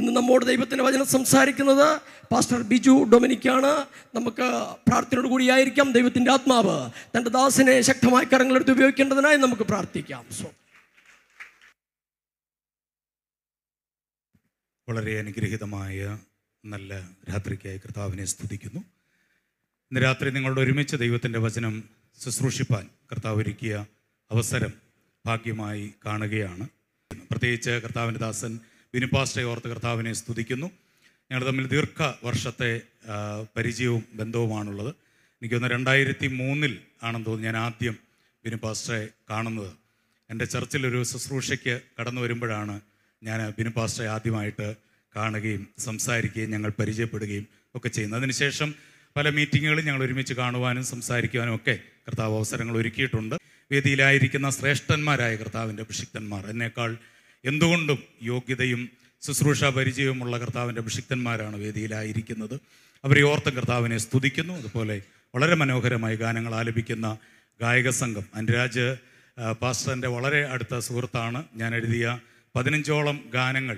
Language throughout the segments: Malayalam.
ഇന്ന് നമ്മോട് ദൈവത്തിൻ്റെ വചനം സംസാരിക്കുന്നത് പാസ്റ്റർ ബിജു ഡൊമിനിക്കാണ് നമുക്ക് പ്രാർത്ഥനയോട് കൂടിയായിരിക്കാം ദൈവത്തിൻ്റെ ആത്മാവ് തൻ്റെ ദാസനെ ശക്തമായ കരങ്ങളെടുത്ത് ഉപയോഗിക്കേണ്ടതിനായി നമുക്ക് പ്രാർത്ഥിക്കാം സോ വളരെ അനുഗ്രഹീതമായ നല്ല രാത്രിക്കായി കർത്താവിനെ സ്തുതിക്കുന്നു ഇന്ന് രാത്രി നിങ്ങളുടെ ഒരുമിച്ച് ദൈവത്തിൻ്റെ വചനം ശുശ്രൂഷിപ്പാൻ കർത്താവ് ഒരുക്കിയ അവസരം ഭാഗ്യമായി കാണുകയാണ് പ്രത്യേകിച്ച് കർത്താവിൻ്റെ ദാസൻ വിനിപാസ്റ്റെ ഓർത്ത് കർത്താവിനെ സ്തുതിക്കുന്നു ഞങ്ങൾ തമ്മിൽ ദീർഘ വർഷത്തെ പരിചയവും ബന്ധവുമാണുള്ളത് എനിക്ക് രണ്ടായിരത്തി മൂന്നിൽ ആണെന്ന് തോന്നുന്നു ഞാൻ ആദ്യം ബിനുപാസ്റ്ററെ കാണുന്നത് എൻ്റെ ചർച്ചിലൊരു ശുശ്രൂഷയ്ക്ക് കടന്നു വരുമ്പോഴാണ് ഞാൻ ബിനുപാസ്റ്ററെ ആദ്യമായിട്ട് കാണുകയും സംസാരിക്കുകയും ഞങ്ങൾ പരിചയപ്പെടുകയും ഒക്കെ ചെയ്യുന്നത് അതിനുശേഷം പല മീറ്റിങ്ങുകളും ഞങ്ങൾ ഒരുമിച്ച് കാണുവാനും സംസാരിക്കുവാനും ഒക്കെ കർത്താവ് അവസരങ്ങൾ ഒരുക്കിയിട്ടുണ്ട് വേദിയിലായിരിക്കുന്ന ശ്രേഷ്ഠന്മാരായ കർത്താവിൻ്റെ ഭിഷിക്തന്മാർ എന്നേക്കാൾ എന്തുകൊണ്ടും യോഗ്യതയും ശുശ്രൂഷ പരിചയവുമുള്ള കർത്താവിൻ്റെ അഭിഷിക്തന്മാരാണ് വേദിയിലായിരിക്കുന്നത് അവരെ ഓർത്തും കർത്താവിനെ സ്തുതിക്കുന്നു അതുപോലെ വളരെ മനോഹരമായി ഗാനങ്ങൾ ആലപിക്കുന്ന ഗായക സംഘം അനുരാജ് പാസ്റ്ററിൻ്റെ വളരെ അടുത്ത സുഹൃത്താണ് ഞാൻ എഴുതിയ പതിനഞ്ചോളം ഗാനങ്ങൾ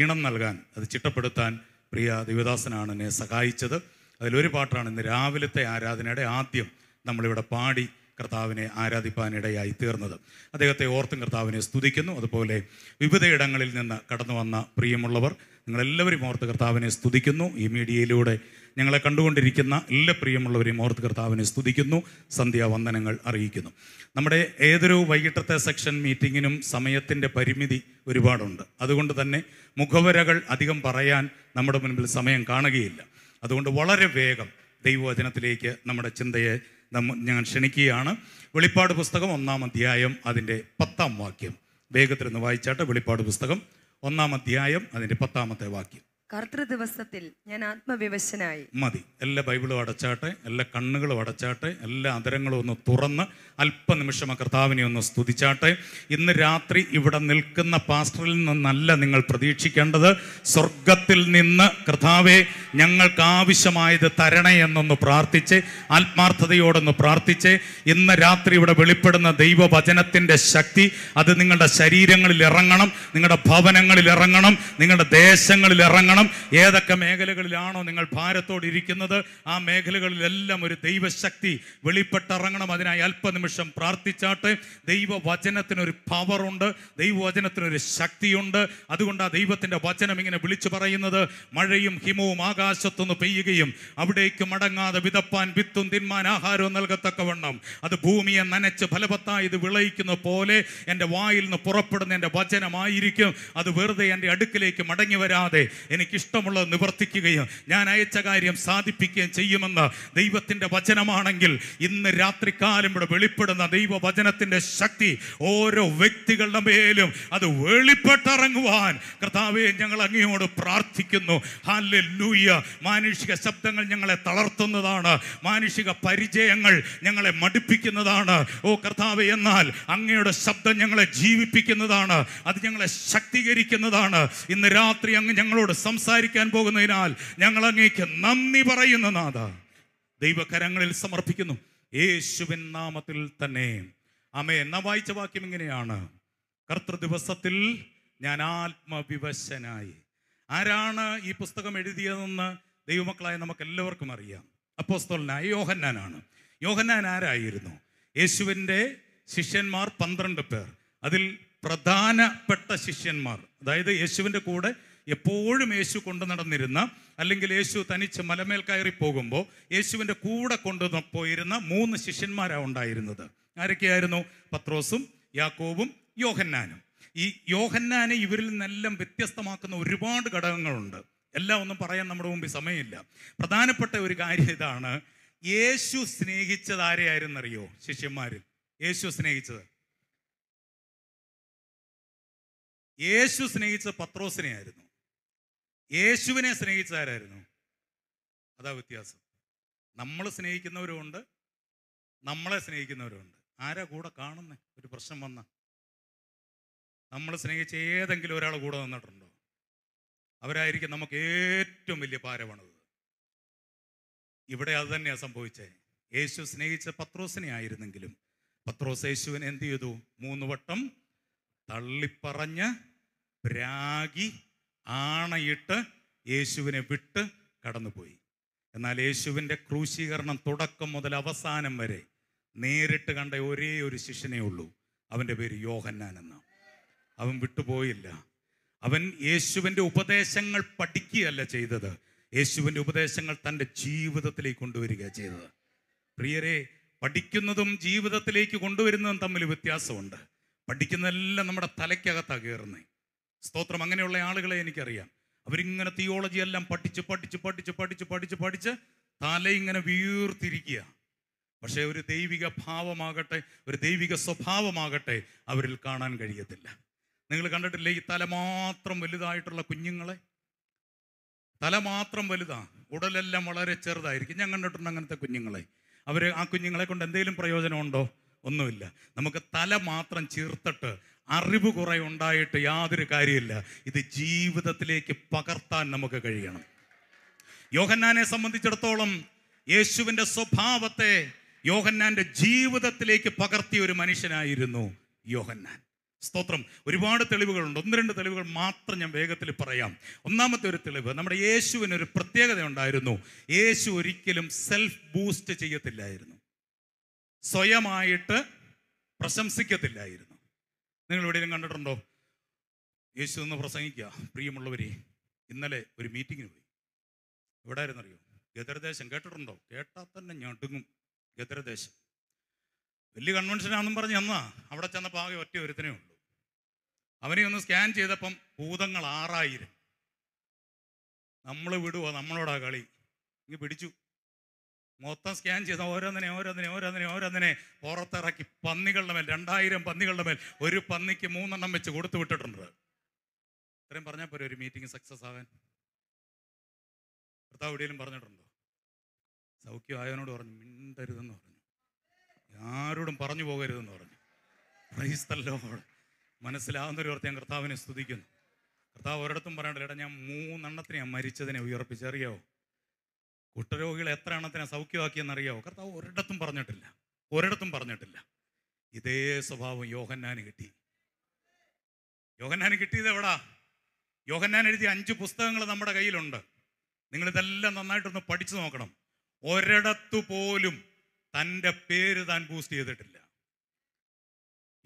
ഈണം നൽകാൻ അത് ചിട്ടപ്പെടുത്താൻ പ്രിയ ദേവദാസനാണ് എന്നെ സഹായിച്ചത് അതിലൊരു പാട്ടാണ് ഇന്ന് രാവിലത്തെ ആരാധനയുടെ ആദ്യം നമ്മളിവിടെ പാടി കർത്താവിനെ ആരാധിപ്പാനിടയായി തീർന്നത് അദ്ദേഹത്തെ ഓർത്തും കർത്താവിനെ സ്തുതിക്കുന്നു അതുപോലെ വിവിധയിടങ്ങളിൽ നിന്ന് കടന്നു വന്ന പ്രിയമുള്ളവർ നിങ്ങളെല്ലാവരും ഓർത്ത് കർത്താവിനെ സ്തുതിക്കുന്നു ഈ മീഡിയയിലൂടെ ഞങ്ങളെ കണ്ടുകൊണ്ടിരിക്കുന്ന എല്ലാ പ്രിയമുള്ളവരെയും ഓർത്ത് കർത്താവിനെ സ്തുതിക്കുന്നു സന്ധ്യാവന്ദനങ്ങൾ അറിയിക്കുന്നു നമ്മുടെ ഏതൊരു വൈകിട്ടത്തെ സെക്ഷൻ മീറ്റിങ്ങിനും സമയത്തിൻ്റെ പരിമിതി ഒരുപാടുണ്ട് അതുകൊണ്ട് തന്നെ മുഖവരകൾ അധികം പറയാൻ നമ്മുടെ മുൻപിൽ സമയം കാണുകയില്ല അതുകൊണ്ട് വളരെ വേഗം ദൈവവചനത്തിലേക്ക് നമ്മുടെ ചിന്തയെ ഞാൻ ക്ഷണിക്കുകയാണ് വെളിപ്പാട് പുസ്തകം ഒന്നാം അധ്യായം അതിൻ്റെ പത്താം വാക്യം വേഗത്തിൽ ഒന്ന് വായിച്ചാട്ടെ വെളിപ്പാട് പുസ്തകം ഒന്നാം അധ്യായം അതിൻ്റെ പത്താമത്തെ വാക്യം കർത്തൃ ദിവസത്തിൽ ഞാൻ ആത്മവിവശനായി മതി എല്ലാ ബൈബിളും അടച്ചാട്ടെ എല്ലാ കണ്ണുകളും അടച്ചാട്ടെ എല്ലാ അതരങ്ങളും ഒന്ന് തുറന്ന് അല്പനിമിഷം കർത്താവിനെ ഒന്ന് സ്തുതിച്ചാട്ടെ ഇന്ന് രാത്രി ഇവിടെ നിൽക്കുന്ന പാസ്റ്ററിൽ നിന്നല്ല നിങ്ങൾ പ്രതീക്ഷിക്കേണ്ടത് സ്വർഗത്തിൽ നിന്ന് കർത്താവെ ഞങ്ങൾക്ക് ആവശ്യമായത് തരണേ എന്നൊന്ന് പ്രാർത്ഥിച്ച് ആത്മാർത്ഥതയോടൊന്ന് പ്രാർത്ഥിച്ച് ഇന്ന് രാത്രി ഇവിടെ വെളിപ്പെടുന്ന ദൈവവചനത്തിൻ്റെ ശക്തി അത് നിങ്ങളുടെ ശരീരങ്ങളിൽ ഇറങ്ങണം നിങ്ങളുടെ ഭവനങ്ങളിൽ ഇറങ്ങണം നിങ്ങളുടെ ദേശങ്ങളിൽ ഇറങ്ങണം ഏതൊക്കെ മേഖലകളിലാണോ നിങ്ങൾ ഭാരത്തോടിരിക്കുന്നത് ആ മേഖലകളിലെല്ലാം ഒരു ദൈവശക്തി വെളിപ്പെട്ടിറങ്ങണം അതിനായി അല്പനിമിഷം പ്രാർത്ഥിച്ചാട്ട് ദൈവവചനത്തിനൊരു പവറുണ്ട് ദൈവവചനത്തിനൊരു ശക്തിയുണ്ട് അതുകൊണ്ട് ആ ദൈവത്തിൻ്റെ വചനം ഇങ്ങനെ വിളിച്ചു പറയുന്നത് മഴയും ഹിമവും ആകാശത്തുനിന്ന് പെയ്യുകയും അവിടേക്ക് മടങ്ങാതെ വിതപ്പാൻ വിത്തും തിന്മാൻ ആഹാരവും നൽകത്തക്കവണ്ണം അത് ഭൂമിയെ നനച്ച് ഫലപത്തായി ഇത് വിളയിക്കുന്ന പോലെ എൻ്റെ വായിൽ നിന്ന് പുറപ്പെടുന്ന എൻ്റെ വചനമായിരിക്കും അത് വെറുതെ എൻ്റെ അടുക്കിലേക്ക് മടങ്ങി വരാതെ എനിക്കിഷ്ടമുള്ളത് നിവർത്തിക്കുകയും ഞാൻ അയച്ച കാര്യം സാധിപ്പിക്കുകയും ചെയ്യുമെന്ന് ദൈവത്തിൻ്റെ വചനമാണെങ്കിൽ ഇന്ന് രാത്രികാലം ഇവിടെ വെളിപ്പെടുന്ന ദൈവവചനത്തിൻ്റെ ശക്തി ഓരോ വ്യക്തികളുടെ മേലും അത് വെളിപ്പെട്ടിറങ്ങുവാൻ കർത്താവെ ഞങ്ങൾ അങ്ങയോട് പ്രാർത്ഥിക്കുന്നു ഹാലൂയ ഹലലുയ്യ മാനുഷിക ശബ്ദങ്ങൾ ഞങ്ങളെ തളർത്തുന്നതാണ് മാനുഷിക പരിചയങ്ങൾ ഞങ്ങളെ മടുപ്പിക്കുന്നതാണ് ഓ കർത്താവ് എന്നാൽ അങ്ങയുടെ ശബ്ദം ഞങ്ങളെ ജീവിപ്പിക്കുന്നതാണ് അത് ഞങ്ങളെ ശക്തീകരിക്കുന്നതാണ് ഇന്ന് രാത്രി അങ്ങ് ഞങ്ങളോട് സംസാരിക്കാൻ പോകുന്നതിനാൽ ഞങ്ങൾ അങ്ങേക്ക് നന്ദി പറയുന്ന നാഥ ദൈവകരങ്ങളിൽ സമർപ്പിക്കുന്നു യേശുവിൻ നാമത്തിൽ തന്നെ അമേ എന്ന വായിച്ച വാക്യം ഇങ്ങനെയാണ് കർത്തൃ ദിവസത്തിൽ ഞാൻ ആത്മവിവശനായി ആരാണ് ഈ പുസ്തകം എഴുതിയതെന്ന് ദൈവമക്കളായ നമുക്ക് എല്ലാവർക്കും അറിയാം അപ്പോസ്തോലനായ യോഹന്നാനാണ് യോഹന്നാൻ ആരായിരുന്നു യേശുവിൻ്റെ ശിഷ്യന്മാർ പന്ത്രണ്ട് പേർ അതിൽ പ്രധാനപ്പെട്ട ശിഷ്യന്മാർ അതായത് യേശുവിൻ്റെ കൂടെ എപ്പോഴും യേശു കൊണ്ടു നടന്നിരുന്ന അല്ലെങ്കിൽ യേശു തനിച്ച് മലമേൽ കയറി പോകുമ്പോൾ യേശുവിൻ്റെ കൂടെ കൊണ്ടു പോയിരുന്ന മൂന്ന് ശിഷ്യന്മാരാണ് ഉണ്ടായിരുന്നത് ആരൊക്കെയായിരുന്നു പത്രോസും യാക്കോവും യോഹന്നാനും ഈ യോഹന്നാനെ ഇവരിൽ നിന്നെല്ലാം വ്യത്യസ്തമാക്കുന്ന ഒരുപാട് ഘടകങ്ങളുണ്ട് എല്ലാം ഒന്നും പറയാൻ നമ്മുടെ മുമ്പിൽ സമയമില്ല പ്രധാനപ്പെട്ട ഒരു കാര്യം ഇതാണ് യേശു സ്നേഹിച്ചത് ആരെയായിരുന്നറിയോ ശിഷ്യന്മാരിൽ യേശു സ്നേഹിച്ചത് യേശു സ്നേഹിച്ചത് പത്രോസിനെ ആയിരുന്നു യേശുവിനെ സ്നേഹിച്ചതാരായിരുന്നു അതാ വ്യത്യാസം നമ്മൾ സ്നേഹിക്കുന്നവരുമുണ്ട് നമ്മളെ സ്നേഹിക്കുന്നവരുമുണ്ട് ആരാ കൂടെ കാണുന്നേ ഒരു പ്രശ്നം വന്നാൽ നമ്മൾ സ്നേഹിച്ച ഏതെങ്കിലും ഒരാൾ കൂടെ നിന്നിട്ടുണ്ടോ അവരായിരിക്കും നമുക്ക് ഏറ്റവും വലിയ പാരമാണത് ഇവിടെ അത് തന്നെയാണ് സംഭവിച്ചത് യേശു സ്നേഹിച്ച പത്രോസിനെ ആയിരുന്നെങ്കിലും പത്രോസ് യേശുവിനെ എന്ത് ചെയ്തു മൂന്ന് വട്ടം തള്ളിപ്പറഞ്ഞ് രാഗി ആണയിട്ട് യേശുവിനെ വിട്ട് കടന്നുപോയി എന്നാൽ യേശുവിൻ്റെ ക്രൂശീകരണം തുടക്കം മുതൽ അവസാനം വരെ നേരിട്ട് കണ്ട ഒരേ ഒരു ശിഷ്യനേ ഉള്ളൂ അവൻ്റെ പേര് യോഹന്നാൻ എന്നാണ് അവൻ വിട്ടുപോയില്ല അവൻ യേശുവിൻ്റെ ഉപദേശങ്ങൾ പഠിക്കുകയല്ല ചെയ്തത് യേശുവിൻ്റെ ഉപദേശങ്ങൾ തൻ്റെ ജീവിതത്തിലേക്ക് കൊണ്ടുവരിക ചെയ്തത് പ്രിയരെ പഠിക്കുന്നതും ജീവിതത്തിലേക്ക് കൊണ്ടുവരുന്നതും തമ്മിൽ വ്യത്യാസമുണ്ട് പഠിക്കുന്നതെല്ലാം നമ്മുടെ തലയ്ക്കകത്താണ് കയറുന്നത് സ്തോത്രം അങ്ങനെയുള്ള ആളുകളെ എനിക്കറിയാം അവരിങ്ങനെ തിയോളജി എല്ലാം പഠിച്ച് പഠിച്ച് പഠിച്ച് പഠിച്ച് പഠിച്ച് പഠിച്ച് തല ഇങ്ങനെ വീർത്തിരിക്കുക പക്ഷേ ഒരു ദൈവിക ഭാവമാകട്ടെ ഒരു ദൈവിക സ്വഭാവമാകട്ടെ അവരിൽ കാണാൻ കഴിയത്തില്ല നിങ്ങൾ കണ്ടിട്ടില്ലേ ഈ തല മാത്രം വലുതായിട്ടുള്ള കുഞ്ഞുങ്ങളെ തല മാത്രം വലുതാ ഉടലെല്ലാം വളരെ ചെറുതായിരിക്കും ഞാൻ കണ്ടിട്ടുണ്ട് അങ്ങനത്തെ കുഞ്ഞുങ്ങളെ അവർ ആ കുഞ്ഞുങ്ങളെ കൊണ്ട് എന്തെങ്കിലും പ്രയോജനമുണ്ടോ ഒന്നുമില്ല നമുക്ക് തല മാത്രം ചീർത്തിട്ട് അറിവ് കുറെ ഉണ്ടായിട്ട് യാതൊരു കാര്യമില്ല ഇത് ജീവിതത്തിലേക്ക് പകർത്താൻ നമുക്ക് കഴിയണം യോഹന്നാനെ സംബന്ധിച്ചിടത്തോളം യേശുവിൻ്റെ സ്വഭാവത്തെ യോഹന്നാൻ്റെ ജീവിതത്തിലേക്ക് പകർത്തിയ ഒരു മനുഷ്യനായിരുന്നു യോഹന്നാൻ സ്തോത്രം ഒരുപാട് തെളിവുകളുണ്ട് ഒന്ന് രണ്ട് തെളിവുകൾ മാത്രം ഞാൻ വേഗത്തിൽ പറയാം ഒന്നാമത്തെ ഒരു തെളിവ് നമ്മുടെ യേശുവിന് ഒരു പ്രത്യേകത ഉണ്ടായിരുന്നു യേശു ഒരിക്കലും സെൽഫ് ബൂസ്റ്റ് ചെയ്യത്തില്ലായിരുന്നു സ്വയമായിട്ട് പ്രശംസിക്കത്തില്ലായിരുന്നു നിങ്ങൾ എവിടെയെങ്കിലും കണ്ടിട്ടുണ്ടോ യേശു ഒന്ന് പ്രസംഗിക്കുക പ്രിയമുള്ളവരെ ഇന്നലെ ഒരു മീറ്റിങ്ങിന് പോയി എവിടെ ആയിരുന്നറിയോ അറിയോ കേട്ടിട്ടുണ്ടോ കേട്ടാൽ തന്നെ ഞടുങ്ങും ഗദർദേശം വലിയ കൺവെൻഷനാണെന്നും പറഞ്ഞ് എന്നാ അവിടെ ചെന്നപ്പോൾ ആകെ ഒറ്റ ഒരുത്തനേ ഉള്ളൂ അവനെ ഒന്ന് സ്കാൻ ചെയ്തപ്പം ഭൂതങ്ങൾ ആറായിരം നമ്മൾ വിടുവോ നമ്മളോടാ കളി ഇങ്ങ് പിടിച്ചു മൊത്തം സ്കാൻ ചെയ്ത ഓരോന്നിനെ ഓരോന്നിനെ ഓരോന്നിനെ ഓരോന്നിനെ പുറത്തിറക്കി പന്നികളുടെ മേൽ രണ്ടായിരം പന്നികളുടെ മേൽ ഒരു പന്നിക്ക് മൂന്നെണ്ണം വെച്ച് കൊടുത്തു വിട്ടിട്ടുണ്ട് ഇത്രയും പറഞ്ഞാൽ പോരെ ഒരു മീറ്റിംഗ് സക്സസ് ആവാൻ ഭർത്താവ് എവിടെയെങ്കിലും പറഞ്ഞിട്ടുണ്ടോ സൗഖ്യം ആയവനോട് പറഞ്ഞു മിണ്ടരുതെന്ന് പറഞ്ഞു ആരോടും പറഞ്ഞു പോകരുതെന്ന് പറഞ്ഞു ക്രൈസ്തല്ലോ മനസ്സിലാവുന്നൊരു ഓർത്ത് ഞാൻ കർത്താവിനെ സ്തുതിക്കുന്നു കർത്താവ് ഒരിടത്തും പറയണ്ടല്ലോ ഏട്ടാ ഞാൻ മൂന്നെണ്ണത്തിന് ഞാൻ മരിച്ചതിനെ ഉയർപ്പിച്ചറിയാവോ കുട്ടരോഗികളെ എത്ര എണ്ണത്തിനെ സൗഖ്യമാക്കിയെന്നറിയാവോ കർത്താവ് ഒരിടത്തും പറഞ്ഞിട്ടില്ല ഒരിടത്തും പറഞ്ഞിട്ടില്ല ഇതേ സ്വഭാവം യോഹന്നാന് കിട്ടി യോഹന്നാന് കിട്ടിയത് എവിടാ യോഹന്നാൻ എഴുതിയ അഞ്ച് പുസ്തകങ്ങൾ നമ്മുടെ കയ്യിലുണ്ട് നിങ്ങളിതെല്ലാം നന്നായിട്ടൊന്ന് പഠിച്ചു നോക്കണം ഒരിടത്തു പോലും തൻ്റെ പേര് താൻ ബൂസ്റ്റ് ചെയ്തിട്ടില്ല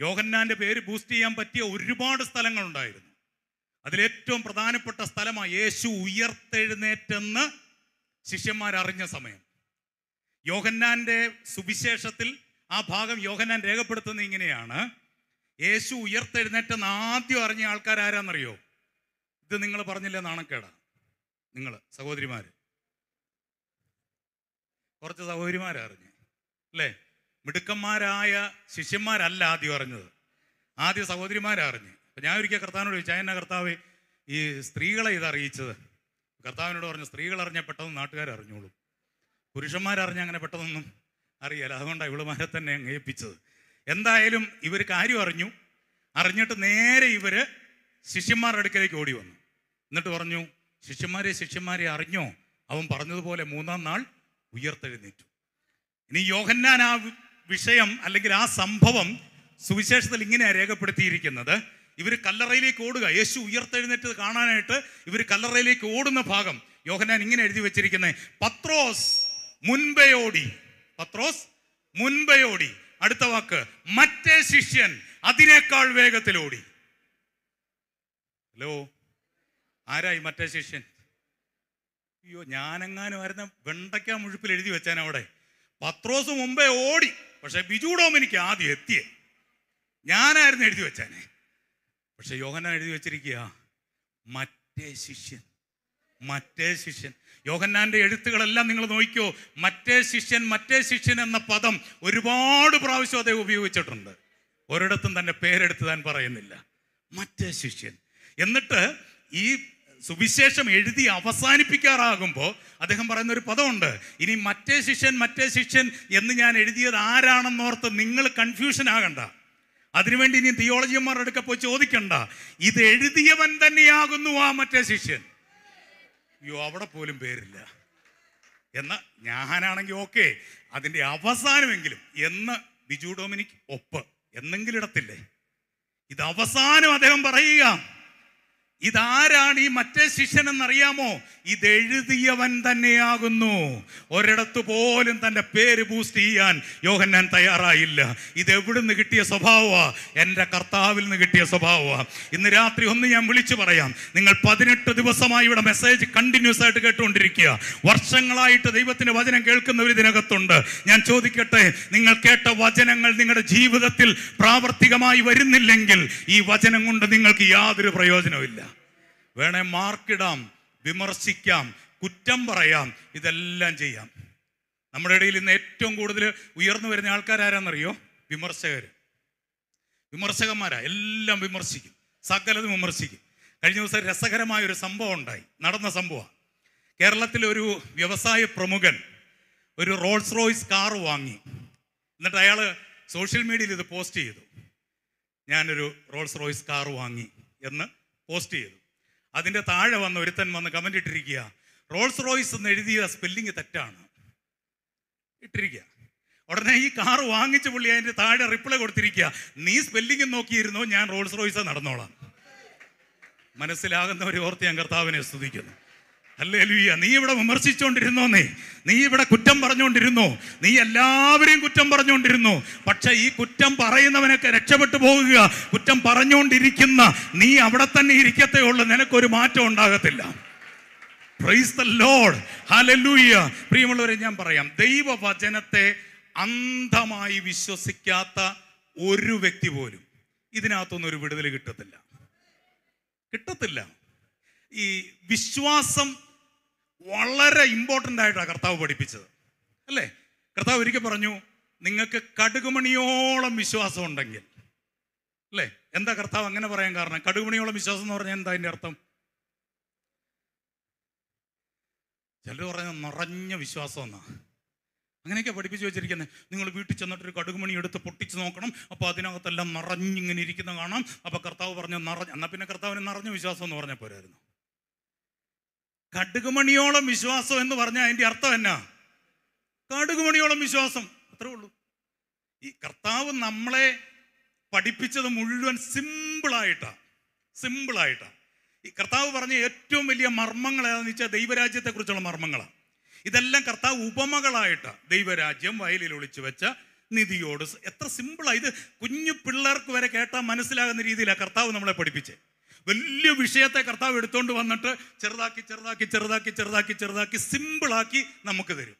യോഹന്നാന്റെ പേര് ബൂസ്റ്റ് ചെയ്യാൻ പറ്റിയ ഒരുപാട് സ്ഥലങ്ങളുണ്ടായിരുന്നു അതിലേറ്റവും പ്രധാനപ്പെട്ട സ്ഥലമാണ് യേശു ഉയർത്തെഴുന്നേറ്റെന്ന് ശിഷ്യന്മാരറിഞ്ഞ സമയം യോഹന്നാന്റെ സുവിശേഷത്തിൽ ആ ഭാഗം യോഹന്നാൻ രേഖപ്പെടുത്തുന്നത് ഇങ്ങനെയാണ് യേശു ഉയർത്തെഴുന്നേറ്റെന്ന് ആദ്യം അറിഞ്ഞ ആരാന്നറിയോ ഇത് നിങ്ങൾ പറഞ്ഞില്ലേ നാണക്കേടാ നിങ്ങൾ സഹോദരിമാർ കുറച്ച് സഹോദരിമാരറിഞ്ഞു അല്ലേ മിടുക്കന്മാരായ ശിഷ്യന്മാരല്ല ആദ്യം അറിഞ്ഞത് ആദ്യ സഹോദരിമാരറിഞ്ഞ് അപ്പം ഞാൻ ഒരിക്കൽ കർത്താവിനോട് ചോദിച്ചു എന്നാ കർത്താവ് ഈ സ്ത്രീകളെ ഇത് അറിയിച്ചത് കർത്താവിനോട് പറഞ്ഞു സ്ത്രീകൾ അറിഞ്ഞ പെട്ടെന്ന് നാട്ടുകാർ അറിഞ്ഞോളും പുരുഷന്മാരറിഞ്ഞ അങ്ങനെ പെട്ടെന്നൊന്നും അറിയാല അതുകൊണ്ടാണ് ഇവളുമാരെ തന്നെ അങ്ങ് ഏൽപ്പിച്ചത് എന്തായാലും ഇവർ കാര്യം അറിഞ്ഞു അറിഞ്ഞിട്ട് നേരെ ഇവർ ശിഷ്യന്മാരുടെ അടുക്കലേക്ക് ഓടി വന്നു എന്നിട്ട് പറഞ്ഞു ശിഷ്യന്മാരെ ശിഷ്യന്മാരെ അറിഞ്ഞോ അവൻ പറഞ്ഞതുപോലെ മൂന്നാം നാൾ ഉയർത്തെഴുന്നേറ്റു ഇനി യോഹന്നാൻ ആ വിഷയം അല്ലെങ്കിൽ ആ സംഭവം സുവിശേഷത്തിൽ ഇങ്ങനെയാണ് രേഖപ്പെടുത്തിയിരിക്കുന്നത് ഇവർ കല്ലറയിലേക്ക് ഓടുക യേശു ഉയർത്തെഴുന്നേറ്റ് കാണാനായിട്ട് ഇവർ കല്ലറയിലേക്ക് ഓടുന്ന ഭാഗം യോഹന്നാൻ ഇങ്ങനെ എഴുതി വെച്ചിരിക്കുന്നത് പത്രോസ് മുൻപേ ഓടി പത്രോസ് മുൻപേ ഓടി അടുത്ത വാക്ക് മറ്റേ ശിഷ്യൻ അതിനേക്കാൾ വേഗത്തിൽ ഓടി ഹലോ ആരായി മറ്റേ ശിഷ്യൻ അയ്യോ ഞാനെങ്ങാനും ആയിരുന്ന വെണ്ടയ്ക്ക മുഴുപ്പിൽ എഴുതി വെച്ചാൻ അവിടെ പത്രോസ് മുമ്പേ ഓടി പക്ഷെ ബിജു ഡോമിനിക്ക് ആദ്യം എത്തിയേ ഞാനായിരുന്നു എഴുതി വെച്ചാനെ പക്ഷെ യോഹന്നാൻ എഴുതി വെച്ചിരിക്കുക മറ്റേ ശിഷ്യൻ മറ്റേ ശിഷ്യൻ യോഹന്നാന്റെ എഴുത്തുകളെല്ലാം നിങ്ങൾ നോക്കിയോ മറ്റേ ശിഷ്യൻ മറ്റേ ശിഷ്യൻ എന്ന പദം ഒരുപാട് പ്രാവശ്യം അദ്ദേഹം ഉപയോഗിച്ചിട്ടുണ്ട് ഒരിടത്തും തന്നെ പേരെടുത്ത് താൻ പറയുന്നില്ല മറ്റേ ശിഷ്യൻ എന്നിട്ട് ഈ സുവിശേഷം എഴുതി അവസാനിപ്പിക്കാറാകുമ്പോൾ അദ്ദേഹം പറയുന്ന ഒരു പദമുണ്ട് ഇനി മറ്റേ ശിഷ്യൻ മറ്റേ ശിഷ്യൻ എന്ന് ഞാൻ എഴുതിയത് ആരാണെന്നോർത്ത് നിങ്ങൾ കൺഫ്യൂഷൻ ആകണ്ട അതിനുവേണ്ടി ഇനി തിയോളജിയന്മാരുടെ അടുക്ക പോയി ചോദിക്കണ്ട ഇത് എഴുതിയവൻ തന്നെയാകുന്നു ആ മറ്റേ ശിഷ്യൻ അയ്യോ അവിടെ പോലും പേരില്ല എന്ന ഞാനാണെങ്കിൽ ഓക്കെ അതിൻ്റെ അവസാനമെങ്കിലും എന്ന് ബിജു ഡൊമിനിക് ഒപ്പ് എന്നെങ്കിലും ഇടത്തില്ലേ ഇത് അവസാനം അദ്ദേഹം പറയുക ഇതാരാണ് ഈ മറ്റേ ശിഷ്യൻ എന്നറിയാമോ ഇതെഴുതിയവൻ തന്നെയാകുന്നു ഒരിടത്തു പോലും തൻ്റെ പേര് ബൂസ്റ്റ് ചെയ്യാൻ യോഹന്നാൻ തയ്യാറായില്ല ഇതെവിടുന്ന് കിട്ടിയ സ്വഭാവമാണ് എൻ്റെ കർത്താവിൽ നിന്ന് കിട്ടിയ സ്വഭാവമാണ് ഇന്ന് രാത്രി ഒന്ന് ഞാൻ വിളിച്ചു പറയാം നിങ്ങൾ പതിനെട്ട് ദിവസമായി ഇവിടെ മെസ്സേജ് കണ്ടിന്യൂസ് ആയിട്ട് കേട്ടുകൊണ്ടിരിക്കുക വർഷങ്ങളായിട്ട് ദൈവത്തിൻ്റെ വചനം കേൾക്കുന്നവർ ഇതിനകത്തുണ്ട് ഞാൻ ചോദിക്കട്ടെ നിങ്ങൾ കേട്ട വചനങ്ങൾ നിങ്ങളുടെ ജീവിതത്തിൽ പ്രാവർത്തികമായി വരുന്നില്ലെങ്കിൽ ഈ വചനം കൊണ്ട് നിങ്ങൾക്ക് യാതൊരു പ്രയോജനവും വേണേ മാർക്കിടാം വിമർശിക്കാം കുറ്റം പറയാം ഇതെല്ലാം ചെയ്യാം നമ്മുടെ ഇടയിൽ ഇന്ന് ഏറ്റവും കൂടുതൽ ഉയർന്നു വരുന്ന ആൾക്കാരാരാണെന്നറിയോ വിമർശകർ വിമർശകന്മാരാ എല്ലാം വിമർശിക്കും സകലതും വിമർശിക്കും കഴിഞ്ഞ ദിവസം രസകരമായ ഒരു സംഭവം ഉണ്ടായി നടന്ന സംഭവമാണ് കേരളത്തിലെ ഒരു വ്യവസായ പ്രമുഖൻ ഒരു റോൾസ് റോയ്സ് കാർ വാങ്ങി എന്നിട്ട് അയാൾ സോഷ്യൽ മീഡിയയിൽ ഇത് പോസ്റ്റ് ചെയ്തു ഞാനൊരു റോൾസ് റോയ്സ് കാർ വാങ്ങി എന്ന് പോസ്റ്റ് ചെയ്തു അതിൻ്റെ താഴെ വന്ന ഒരുത്തൻ വന്ന് കമൻ്റ് ഇട്ടിരിക്കുക റോൾസ് റോയ്സ് എന്ന് എഴുതിയ സ്പെല്ലിങ് തെറ്റാണ് ഇട്ടിരിക്കുക ഉടനെ ഈ കാർ വാങ്ങിച്ച പുള്ളി അതിൻ്റെ താഴെ റിപ്ലൈ കൊടുത്തിരിക്കുക നീ സ്പെല്ലിങ് നോക്കിയിരുന്നോ ഞാൻ റോൾസ് റോയ്സ് നടന്നോളാം മനസ്സിലാകുന്നവരെ ഓർത്ത് ഞാൻ കർത്താവിനെ സ്തുതിക്കുന്നു അല്ലേ ലൂയ്യ നീ ഇവിടെ വിമർശിച്ചുകൊണ്ടിരുന്നോ നീ നീ ഇവിടെ കുറ്റം പറഞ്ഞുകൊണ്ടിരുന്നു നീ എല്ലാവരെയും കുറ്റം പറഞ്ഞുകൊണ്ടിരുന്നു പക്ഷേ ഈ കുറ്റം പറയുന്നവനൊക്കെ രക്ഷപ്പെട്ടു പോകുക കുറ്റം പറഞ്ഞുകൊണ്ടിരിക്കുന്ന നീ അവിടെ തന്നെ ഇരിക്കത്തേ ഉള്ളൂ നിനക്കൊരു മാറ്റം ഉണ്ടാകത്തില്ല പ്രൈസ് ദ ലോഡ് പ്രിയമുള്ളവരെ ഞാൻ പറയാം ദൈവവചനത്തെ അന്ധമായി വിശ്വസിക്കാത്ത ഒരു വ്യക്തി പോലും ഇതിനകത്തൊന്നും ഒരു വിടുതൽ കിട്ടത്തില്ല കിട്ടത്തില്ല ഈ വിശ്വാസം വളരെ ഇമ്പോർട്ടൻ്റ് ആയിട്ടാണ് കർത്താവ് പഠിപ്പിച്ചത് അല്ലേ കർത്താവ് ഒരിക്കൽ പറഞ്ഞു നിങ്ങൾക്ക് കടുകുമണിയോളം വിശ്വാസം ഉണ്ടെങ്കിൽ അല്ലേ എന്താ കർത്താവ് അങ്ങനെ പറയാൻ കാരണം കടുകുമണിയോളം വിശ്വാസം എന്ന് പറഞ്ഞാൽ എന്താ അതിൻ്റെ അർത്ഥം ചിലർ പറഞ്ഞ നിറഞ്ഞ വിശ്വാസം എന്നാ അങ്ങനെയൊക്കെ പഠിപ്പിച്ചു വെച്ചിരിക്കുന്നത് നിങ്ങൾ വീട്ടിൽ ചെന്നിട്ട് ഒരു കടുകുമണി എടുത്ത് പൊട്ടിച്ച് നോക്കണം അപ്പോൾ അതിനകത്തെല്ലാം നിറഞ്ഞിങ്ങനെ ഇരിക്കുന്ന കാണാം അപ്പോൾ കർത്താവ് പറഞ്ഞ നിറഞ്ഞ എന്നാൽ പിന്നെ കർത്താവിന് നിറഞ്ഞ വിശ്വാസം എന്ന് പറഞ്ഞ പോരായിരുന്നു കടുകുമണിയോളം വിശ്വാസം എന്ന് പറഞ്ഞാൽ അതിൻ്റെ അർത്ഥം എന്നാ കടുകുമണിയോളം വിശ്വാസം അത്രേ ഉള്ളൂ ഈ കർത്താവ് നമ്മളെ പഠിപ്പിച്ചത് മുഴുവൻ സിമ്പിളായിട്ടാണ് സിമ്പിളായിട്ടാണ് ഈ കർത്താവ് പറഞ്ഞ ഏറ്റവും വലിയ മർമ്മങ്ങൾ ഏതാണെന്ന് വെച്ചാൽ ദൈവരാജ്യത്തെക്കുറിച്ചുള്ള മർമ്മങ്ങളാണ് ഇതെല്ലാം കർത്താവ് ഉപമകളായിട്ടാണ് ദൈവരാജ്യം വയലിൽ ഒളിച്ചു വെച്ച നിധിയോട് എത്ര സിമ്പിളാണ് ഇത് കുഞ്ഞു പിള്ളേർക്ക് വരെ കേട്ടാൽ മനസ്സിലാകുന്ന രീതിയിലാണ് കർത്താവ് നമ്മളെ പഠിപ്പിച്ചത് വലിയ വിഷയത്തെ കർത്താവ് എടുത്തുകൊണ്ട് വന്നിട്ട് ചെറുതാക്കി ചെറുതാക്കി ചെറുതാക്കി ചെറുതാക്കി ചെറുതാക്കി സിമ്പിളാക്കി നമുക്ക് തരും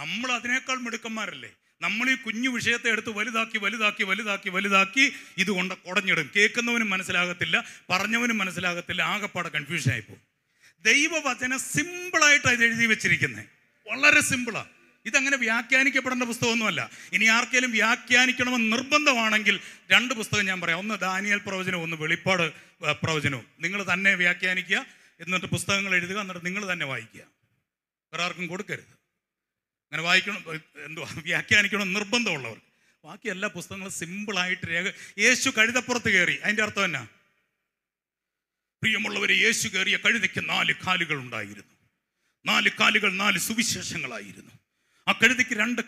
നമ്മൾ അതിനേക്കാൾ മിടുക്കന്മാരല്ലേ നമ്മൾ ഈ കുഞ്ഞു വിഷയത്തെ എടുത്ത് വലുതാക്കി വലുതാക്കി വലുതാക്കി വലുതാക്കി ഇതുകൊണ്ട് കുടഞ്ഞിടും കേൾക്കുന്നവനും മനസ്സിലാകത്തില്ല പറഞ്ഞവനും മനസ്സിലാകത്തില്ല ആകെപ്പാടെ കൺഫ്യൂഷൻ ആയിപ്പോ ദൈവവചനം സിമ്പിളായിട്ട് അത് എഴുതി വെച്ചിരിക്കുന്നത് വളരെ സിമ്പിളാണ് ഇതങ്ങനെ വ്യാഖ്യാനിക്കപ്പെടേണ്ട പുസ്തകമൊന്നുമല്ല ഇനി ആർക്കെങ്കിലും വ്യാഖ്യാനിക്കണമെന്ന് നിർബന്ധമാണെങ്കിൽ രണ്ട് പുസ്തകം ഞാൻ പറയാം ഒന്ന് ദാനിയൽ പ്രവചനവും ഒന്ന് വെളിപ്പാട് പ്രവചനവും നിങ്ങൾ തന്നെ വ്യാഖ്യാനിക്കുക എന്നിട്ട് പുസ്തകങ്ങൾ എഴുതുക എന്നിട്ട് നിങ്ങൾ തന്നെ വായിക്കുക വേറെ ആർക്കും കൊടുക്കരുത് അങ്ങനെ വായിക്കണം എന്തുവാ വ്യാഖ്യാനിക്കണം നിർബന്ധമുള്ളവർ ബാക്കി എല്ലാ പുസ്തകങ്ങളും സിമ്പിളായിട്ട് രേഖ യേശു കഴുതപ്പുറത്ത് കയറി അതിൻ്റെ അർത്ഥം എന്നാ പ്രിയമുള്ളവരെ യേശു കയറിയ കഴുതയ്ക്ക് നാല് കാലുകൾ ഉണ്ടായിരുന്നു നാല് കാലുകൾ നാല് സുവിശേഷങ്ങളായിരുന്നു ആ കഴുതിക്ക് രണ്ട്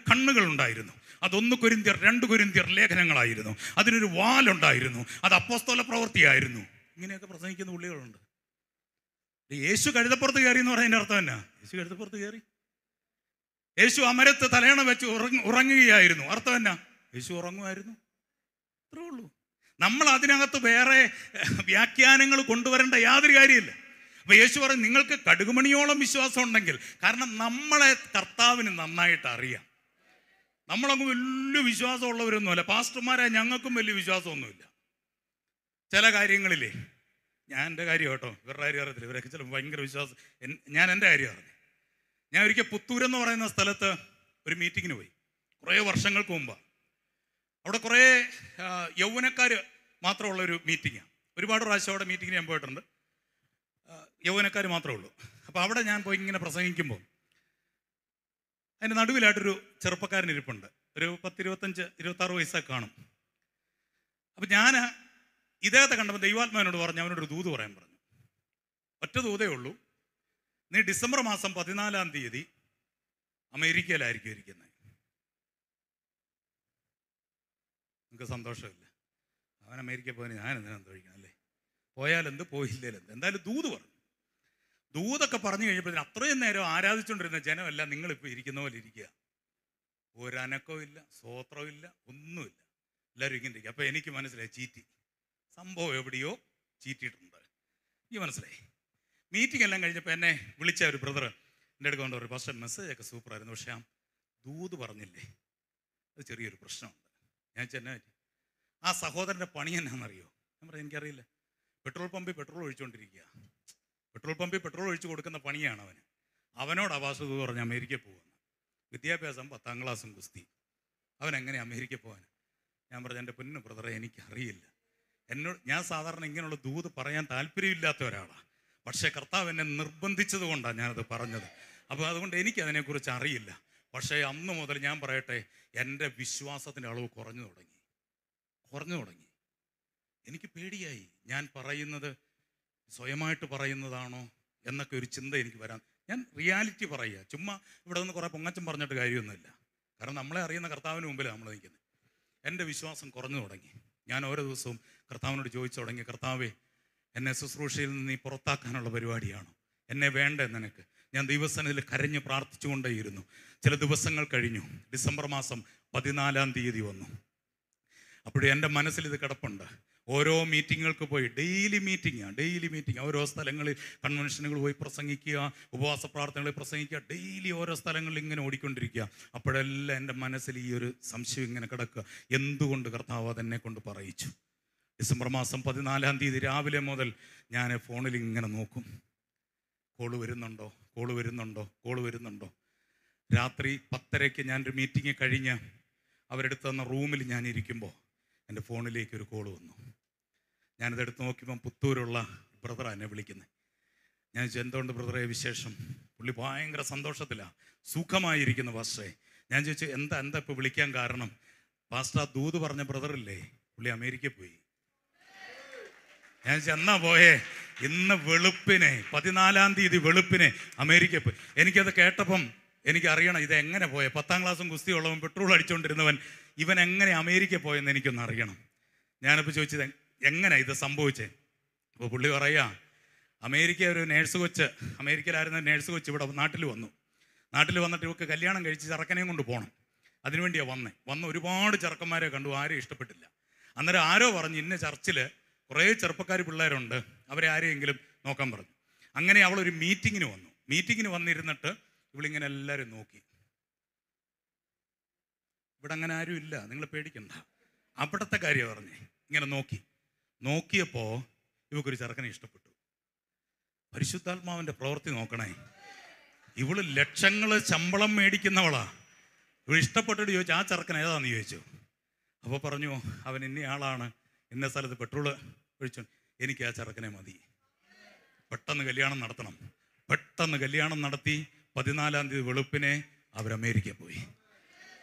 ഉണ്ടായിരുന്നു അതൊന്ന് കുരിന്തിയർ രണ്ട് കുരിന്തിയർ ലേഖനങ്ങളായിരുന്നു അതിനൊരു വാലുണ്ടായിരുന്നു അത് അപ്പോസ്തോല പ്രവൃത്തിയായിരുന്നു ഇങ്ങനെയൊക്കെ പ്രസംഗിക്കുന്ന പുള്ളികളുണ്ട് യേശു കഴുതപ്പുറത്ത് കയറി എന്ന് പറയുന്നതിൻ്റെ അർത്ഥം തന്നെ യേശു കഴുതപ്പുറത്ത് കയറി യേശു അമരത്ത് തലയണ വെച്ച് ഉറങ്ങി ഉറങ്ങുകയായിരുന്നു അർത്ഥം തന്നെ യേശു ഉറങ്ങുമായിരുന്നു അത്രേ ഉള്ളൂ നമ്മൾ അതിനകത്ത് വേറെ വ്യാഖ്യാനങ്ങൾ കൊണ്ടുവരേണ്ട യാതൊരു കാര്യമില്ല അപ്പോൾ യേശു പറഞ്ഞു നിങ്ങൾക്ക് കടുകുമണിയോളം വിശ്വാസം ഉണ്ടെങ്കിൽ കാരണം നമ്മളെ കർത്താവിന് നന്നായിട്ട് അറിയാം നമ്മളങ്ങ് വലിയ വിശ്വാസമുള്ളവരൊന്നുമല്ല പാസ്റ്റർമാരെ ഞങ്ങൾക്കും വലിയ വിശ്വാസമൊന്നുമില്ല ചില കാര്യങ്ങളില്ലേ ഞാൻ എൻ്റെ കാര്യം കേട്ടോ ഇവരുടെ കാര്യം അറിയത്തില്ല ഇവരൊക്കെ ചില ഭയങ്കര വിശ്വാസം ഞാൻ എൻ്റെ കാര്യം അറിഞ്ഞു ഞാൻ ഒരിക്കൽ എന്ന് പറയുന്ന സ്ഥലത്ത് ഒരു മീറ്റിങ്ങിന് പോയി കുറേ വർഷങ്ങൾക്ക് മുമ്പാണ് അവിടെ കുറേ യൗവനക്കാർ മാത്രമുള്ള ഒരു മീറ്റിങ്ങാണ് ഒരുപാട് പ്രാവശ്യം അവിടെ മീറ്റിങ്ങിന് ഞാൻ പോയിട്ടുണ്ട് യൗവനക്കാർ മാത്രമേ ഉള്ളൂ അപ്പോൾ അവിടെ ഞാൻ പോയി ഇങ്ങനെ പ്രസംഗിക്കുമ്പോൾ അതിൻ്റെ നടുവിലായിട്ടൊരു ചെറുപ്പക്കാരൻ ഇരിപ്പുണ്ട് ഒരു പത്തിരുപത്തഞ്ച് ഇരുപത്തഞ്ച് ഇരുപത്താറ് വയസ്സൊക്കെ കാണും അപ്പം ഞാൻ ഇദ്ദേഹത്തെ കണ്ടപ്പോൾ ദൈവാത്മാവിനോട് പറഞ്ഞു അവനോടൊരു ദൂത് പറയാൻ പറഞ്ഞു ഒറ്റ ദൂതേ ഉള്ളൂ നീ ഡിസംബർ മാസം പതിനാലാം തീയതി അമേരിക്കയിലായിരിക്കും ഇരിക്കുന്നത് നിങ്ങൾക്ക് സന്തോഷമില്ല അവൻ അമേരിക്ക പോകാൻ ഞാൻ എന്തിനാ തോഴിക്കണം അല്ലേ പോയാലെന്ത് പോയില്ലേലെന്ത് എന്തായാലും ദൂത് പറഞ്ഞു ദൂതൊക്കെ പറഞ്ഞു കഴിഞ്ഞപ്പോഴത്തേന് അത്രയും നേരം ആരാധിച്ചുകൊണ്ടിരുന്ന ജനമല്ല നിങ്ങളിപ്പോൾ ഇരിക്കുന്ന പോലെ ഇരിക്കുക ഒരനക്കവും ഇല്ല സ്വോത്രവും ഇല്ല ഒന്നുമില്ല എല്ലാവരും ഇങ്ങനെ ഇരിക്കുക അപ്പോൾ എനിക്ക് മനസ്സിലായി ചീറ്റി സംഭവം എവിടെയോ ചീറ്റിയിട്ടുണ്ട് എനിക്ക് മനസ്സിലായി മീറ്റിംഗ് എല്ലാം കഴിഞ്ഞപ്പോൾ എന്നെ വിളിച്ച ഒരു ബ്രദർ എൻ്റെ കൊണ്ട് ഒരു പക്ഷേ മെസ്സേജൊക്കെ സൂപ്പറായിരുന്നു പക്ഷേ ആ ദൂത് പറഞ്ഞില്ലേ അത് ചെറിയൊരു പ്രശ്നമുണ്ട് ഞാൻ ചെന്നെ ആ സഹോദരൻ്റെ പണി എന്നാണെന്നറിയോ എന്ന് പറയാം എനിക്കറിയില്ല പെട്രോൾ പമ്പിൽ പെട്രോൾ ഒഴിച്ചുകൊണ്ടിരിക്കുക പെട്രോൾ പമ്പിൽ പെട്രോൾ ഒഴിച്ച് കൊടുക്കുന്ന പണിയാണ് അവന് അവനോട് എന്ന് പറഞ്ഞ് അമേരിക്കയിൽ പോകുന്നു വിദ്യാഭ്യാസം പത്താം ക്ലാസ്സും ഗുസ്തി അവൻ എങ്ങനെ അമേരിക്കയിൽ പോകാൻ ഞാൻ പറഞ്ഞു എൻ്റെ പൊന്നു ബ്രദറെ എനിക്കറിയില്ല എന്നോട് ഞാൻ സാധാരണ ഇങ്ങനെയുള്ള ദൂത് പറയാൻ താല്പര്യമില്ലാത്ത ഒരാളാണ് പക്ഷേ കർത്താവ് എന്നെ നിർബന്ധിച്ചത് കൊണ്ടാണ് ഞാനത് പറഞ്ഞത് അപ്പോൾ അതുകൊണ്ട് എനിക്ക് അതിനെക്കുറിച്ച് അറിയില്ല പക്ഷേ അന്ന് മുതൽ ഞാൻ പറയട്ടെ എൻ്റെ വിശ്വാസത്തിൻ്റെ അളവ് കുറഞ്ഞു തുടങ്ങി കുറഞ്ഞു തുടങ്ങി എനിക്ക് പേടിയായി ഞാൻ പറയുന്നത് സ്വയമായിട്ട് പറയുന്നതാണോ എന്നൊക്കെ ഒരു ചിന്ത എനിക്ക് വരാൻ ഞാൻ റിയാലിറ്റി പറയുക ചുമ്മാ ഇവിടെ നിന്ന് കുറേ പൊങ്ങച്ചം പറഞ്ഞിട്ട് കാര്യമൊന്നുമില്ല കാരണം നമ്മളെ അറിയുന്ന കർത്താവിന് മുമ്പിൽ നമ്മൾ നിൽക്കുന്നത് എൻ്റെ വിശ്വാസം കുറഞ്ഞു തുടങ്ങി ഞാൻ ഓരോ ദിവസവും കർത്താവിനോട് ചോദിച്ചു തുടങ്ങി കർത്താവേ എന്നെ ശുശ്രൂഷയിൽ നിന്ന് നീ പുറത്താക്കാനുള്ള പരിപാടിയാണോ എന്നെ വേണ്ട നിനക്ക് ഞാൻ ഇതിൽ കരഞ്ഞ് പ്രാർത്ഥിച്ചുകൊണ്ടേയിരുന്നു ചില ദിവസങ്ങൾ കഴിഞ്ഞു ഡിസംബർ മാസം പതിനാലാം തീയതി വന്നു അപ്പോഴും എൻ്റെ മനസ്സിൽ ഇത് കിടപ്പുണ്ട് ഓരോ മീറ്റിങ്ങുകൾക്ക് പോയി ഡെയിലി മീറ്റിംഗ് ഡെയിലി മീറ്റിംഗ് ഓരോ സ്ഥലങ്ങളിൽ കൺവെൻഷനുകൾ പോയി പ്രസംഗിക്കുക ഉപവാസ പ്രാർത്ഥനകളിൽ പ്രസംഗിക്കുക ഡെയിലി ഓരോ സ്ഥലങ്ങളിൽ ഇങ്ങനെ ഓടിക്കൊണ്ടിരിക്കുക അപ്പോഴെല്ലാം എൻ്റെ മനസ്സിൽ ഈ ഒരു സംശയം ഇങ്ങനെ കിടക്കുക എന്തുകൊണ്ട് കർത്താവ് തന്നെ കൊണ്ട് പറയിച്ചു ഡിസംബർ മാസം പതിനാലാം തീയതി രാവിലെ മുതൽ ഞാൻ ഫോണിൽ ഇങ്ങനെ നോക്കും കോള് വരുന്നുണ്ടോ കോള് വരുന്നുണ്ടോ കോള് വരുന്നുണ്ടോ രാത്രി പത്തരയ്ക്ക് ഞാനൊരു മീറ്റിംഗ് കഴിഞ്ഞ് അവരെടുത്ത് തന്ന റൂമിൽ ഞാൻ ഇരിക്കുമ്പോൾ എൻ്റെ ഫോണിലേക്ക് ഒരു കോള് വന്നു ഞാനിതെടുത്ത് എടുത്ത് നോക്കിയപ്പം പുത്തൂരുള്ള ബ്രദറാണ് എന്നെ വിളിക്കുന്നത് ഞാൻ ചെന്തോണ്ട് ബ്രദറെ വിശേഷം പുള്ളി ഭയങ്കര സന്തോഷത്തിലാണ് സുഖമായിരിക്കുന്നു പാസ്റ്ററെ ഞാൻ ചോദിച്ചു എന്താ എന്താ ഇപ്പോൾ വിളിക്കാൻ കാരണം പാസ്റ്റർ ദൂത് പറഞ്ഞ ബ്രദറില്ലേ പുള്ളി അമേരിക്ക പോയി ഞാൻ ചെന്നാ പോയേ ഇന്ന് വെളുപ്പിനെ പതിനാലാം തീയതി വെളുപ്പിനെ അമേരിക്ക പോയി എനിക്കത് കേട്ടപ്പം അറിയണം ഇത് എങ്ങനെ പോയ പത്താം ക്ലാസ്സും ഗുസ്തി ഉള്ളവൻ പെട്രോൾ അടിച്ചുകൊണ്ടിരുന്നവൻ ഇവൻ എങ്ങനെ അമേരിക്ക പോയെന്ന് എനിക്കൊന്ന് അറിയണം ഞാനിപ്പോൾ ചോദിച്ചത് എങ്ങനെ ഇത് സംഭവിച്ചേ അപ്പോൾ പുള്ളി പറയുക അമേരിക്ക ഒരു നേഴ്സ് കൊച്ച് അമേരിക്കയിലായിരുന്ന നേഴ്സ് കൊച്ച് ഇവിടെ നാട്ടിൽ വന്നു നാട്ടിൽ വന്നിട്ട് ഇവർക്ക് കല്യാണം കഴിച്ച് ചെറുക്കനെയും കൊണ്ട് പോകണം അതിനുവേണ്ടിയാണ് വന്നേ വന്ന് ഒരുപാട് ചെറുക്കന്മാരെ കണ്ടു ആരും ഇഷ്ടപ്പെട്ടില്ല അന്നേരം ആരോ പറഞ്ഞു ഇന്ന ചർച്ചിൽ കുറേ ചെറുപ്പക്കാർ പിള്ളേരുണ്ട് അവരെ ആരെയെങ്കിലും നോക്കാൻ പറഞ്ഞു അങ്ങനെ അവൾ ഒരു മീറ്റിങ്ങിന് വന്നു മീറ്റിങ്ങിന് വന്നിരുന്നിട്ട് ഇവളിങ്ങനെ എല്ലാവരും നോക്കി ഇവിടെ അങ്ങനെ ആരും ഇല്ല നിങ്ങൾ പേടിക്കണ്ട അവിടത്തെ കാര്യം പറഞ്ഞേ ഇങ്ങനെ നോക്കി നോക്കിയപ്പോൾ ഇവക്കൊരു ചെറുക്കനെ ഇഷ്ടപ്പെട്ടു പരിശുദ്ധാത്മാവിൻ്റെ പ്രവൃത്തി നോക്കണേ ഇവള് ലക്ഷങ്ങൾ ശമ്പളം മേടിക്കുന്നവളാ ഇവൾ ഇഷ്ടപ്പെട്ടിട്ട് ചോദിച്ചു ആ ചെറുക്കൻ ഏതാണെന്ന് ചോദിച്ചു അപ്പോൾ പറഞ്ഞു അവൻ ആളാണ് ഇന്ന സ്ഥലത്ത് പെട്രോൾ ഒഴിച്ചു എനിക്ക് ആ ചെറുക്കനെ മതി പെട്ടെന്ന് കല്യാണം നടത്തണം പെട്ടെന്ന് കല്യാണം നടത്തി പതിനാലാം തീയതി വെളുപ്പിനെ അവർ അമേരിക്ക പോയി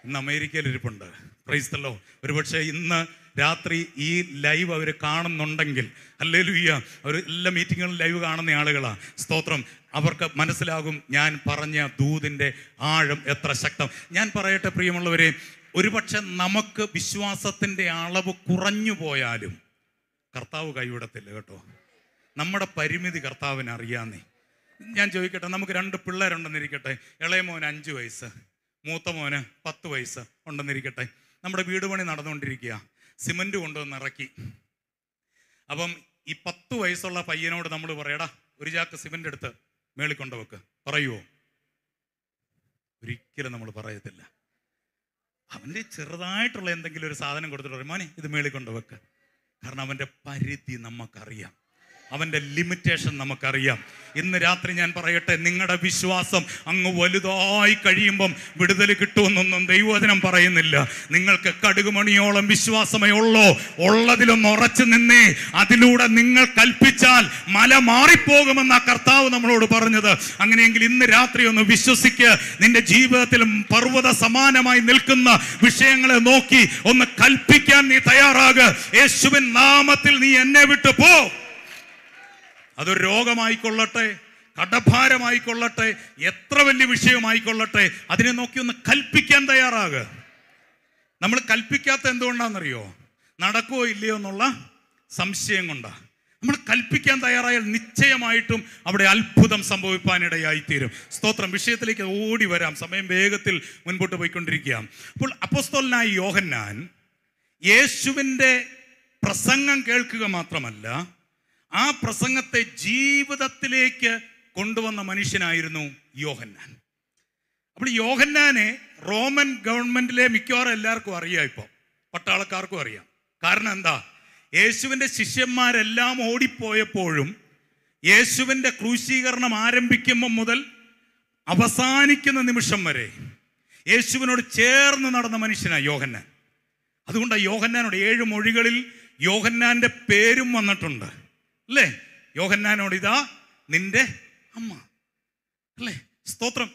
ഇന്ന് അമേരിക്കയിൽ ഇരിപ്പുണ്ട് പ്രൈസ്തല്ലോ ഒരുപക്ഷെ ഇന്ന് രാത്രി ഈ ലൈവ് അവർ കാണുന്നുണ്ടെങ്കിൽ അല്ലേ ലുയ്യ അവർ എല്ലാ മീറ്റിങ്ങുകളും ലൈവ് കാണുന്ന ആളുകളാണ് സ്തോത്രം അവർക്ക് മനസ്സിലാകും ഞാൻ പറഞ്ഞ ദൂതിൻ്റെ ആഴം എത്ര ശക്തം ഞാൻ പറയട്ടെ പ്രിയമുള്ളവരെ ഒരുപക്ഷെ നമുക്ക് വിശ്വാസത്തിൻ്റെ അളവ് കുറഞ്ഞു പോയാലും കർത്താവ് കൈവിടത്തില്ല കേട്ടോ നമ്മുടെ പരിമിതി കർത്താവിന് അറിയാന്നേ ഞാൻ ചോദിക്കട്ടെ നമുക്ക് രണ്ട് പിള്ളേരുണ്ടെന്നിരിക്കട്ടെ ഇളയ മോൻ അഞ്ച് വയസ്സ് മൂത്ത മോന് പത്ത് വയസ്സ് ഉണ്ടെന്നിരിക്കട്ടെ നമ്മുടെ വീട് പണി നടന്നുകൊണ്ടിരിക്കുക സിമൻറ്റ് കൊണ്ടുവന്ന് ഇറക്കി അപ്പം ഈ പത്ത് വയസ്സുള്ള പയ്യനോട് നമ്മൾ പറയടാ ഒരു ചാക്ക് സിമൻ്റ് എടുത്ത് മേളിൽ കൊണ്ടുവെക്ക് പറയുമോ ഒരിക്കലും നമ്മൾ പറയത്തില്ല അവൻ്റെ ചെറുതായിട്ടുള്ള എന്തെങ്കിലും ഒരു സാധനം കൊടുത്തിട്ട് പറയും മോനെ ഇത് മേളിൽ കൊണ്ടുവെക്ക് കാരണം അവൻ്റെ പരിധി നമുക്കറിയാം അവൻ്റെ ലിമിറ്റേഷൻ നമുക്കറിയാം ഇന്ന് രാത്രി ഞാൻ പറയട്ടെ നിങ്ങളുടെ വിശ്വാസം അങ്ങ് വലുതായി കഴിയുമ്പം വിടുതൽ കിട്ടുമെന്നൊന്നും ദൈവോചനം പറയുന്നില്ല നിങ്ങൾക്ക് കടുകുമണിയോളം വിശ്വാസമേ ഉള്ളോ ഉള്ളതിലൊന്ന് ഉറച്ചു നിന്നേ അതിലൂടെ നിങ്ങൾ കൽപ്പിച്ചാൽ മല മാറിപ്പോകുമെന്ന കർത്താവ് നമ്മളോട് പറഞ്ഞത് അങ്ങനെയെങ്കിൽ ഇന്ന് രാത്രി ഒന്ന് വിശ്വസിക്ക് നിന്റെ ജീവിതത്തിൽ പർവ്വത സമാനമായി നിൽക്കുന്ന വിഷയങ്ങളെ നോക്കി ഒന്ന് കൽപ്പിക്കാൻ നീ തയ്യാറാകുക യേശുവിൻ നാമത്തിൽ നീ എന്നെ വിട്ടു പോ അതൊരു രോഗമായിക്കൊള്ളട്ടെ കടഭാരമായിക്കൊള്ളട്ടെ എത്ര വലിയ വിഷയമായിക്കൊള്ളട്ടെ അതിനെ നോക്കി ഒന്ന് കൽപ്പിക്കാൻ തയ്യാറാകുക നമ്മൾ കൽപ്പിക്കാത്ത എന്തുകൊണ്ടാണെന്നറിയോ നടക്കുമോ ഇല്ലയോ എന്നുള്ള സംശയം കൊണ്ടാണ് നമ്മൾ കൽപ്പിക്കാൻ തയ്യാറായാൽ നിശ്ചയമായിട്ടും അവിടെ അത്ഭുതം സംഭവിപ്പാനിടയായിത്തീരും സ്തോത്രം വിഷയത്തിലേക്ക് ഓടി വരാം സമയം വേഗത്തിൽ മുൻപോട്ട് പോയിക്കൊണ്ടിരിക്കുകയാണ് അപ്പോൾ അപ്പസ്തോലനായ യോഹന്നാൻ യേശുവിൻ്റെ പ്രസംഗം കേൾക്കുക മാത്രമല്ല ആ പ്രസംഗത്തെ ജീവിതത്തിലേക്ക് കൊണ്ടുവന്ന മനുഷ്യനായിരുന്നു യോഹന്നാൻ അപ്പോൾ യോഹന്നാനെ റോമൻ ഗവൺമെന്റിലെ മിക്കവാറും എല്ലാവർക്കും അറിയാം ഇപ്പോൾ പട്ടാളക്കാർക്കും അറിയാം കാരണം എന്താ യേശുവിൻ്റെ ശിഷ്യന്മാരെല്ലാം ഓടിപ്പോയപ്പോഴും യേശുവിൻ്റെ ക്രൂശീകരണം ആരംഭിക്കുമ്പോൾ മുതൽ അവസാനിക്കുന്ന നിമിഷം വരെ യേശുവിനോട് ചേർന്ന് നടന്ന മനുഷ്യനാണ് യോഹന്നാൻ അതുകൊണ്ടാണ് യോഹന്നാനോട് ഏഴ് മൊഴികളിൽ യോഹന്നാൻ്റെ പേരും വന്നിട്ടുണ്ട് അല്ലേ യോഹന്നാനോട് ഇതാ നിന്റെ അമ്മ അല്ലേ സ്തോത്രം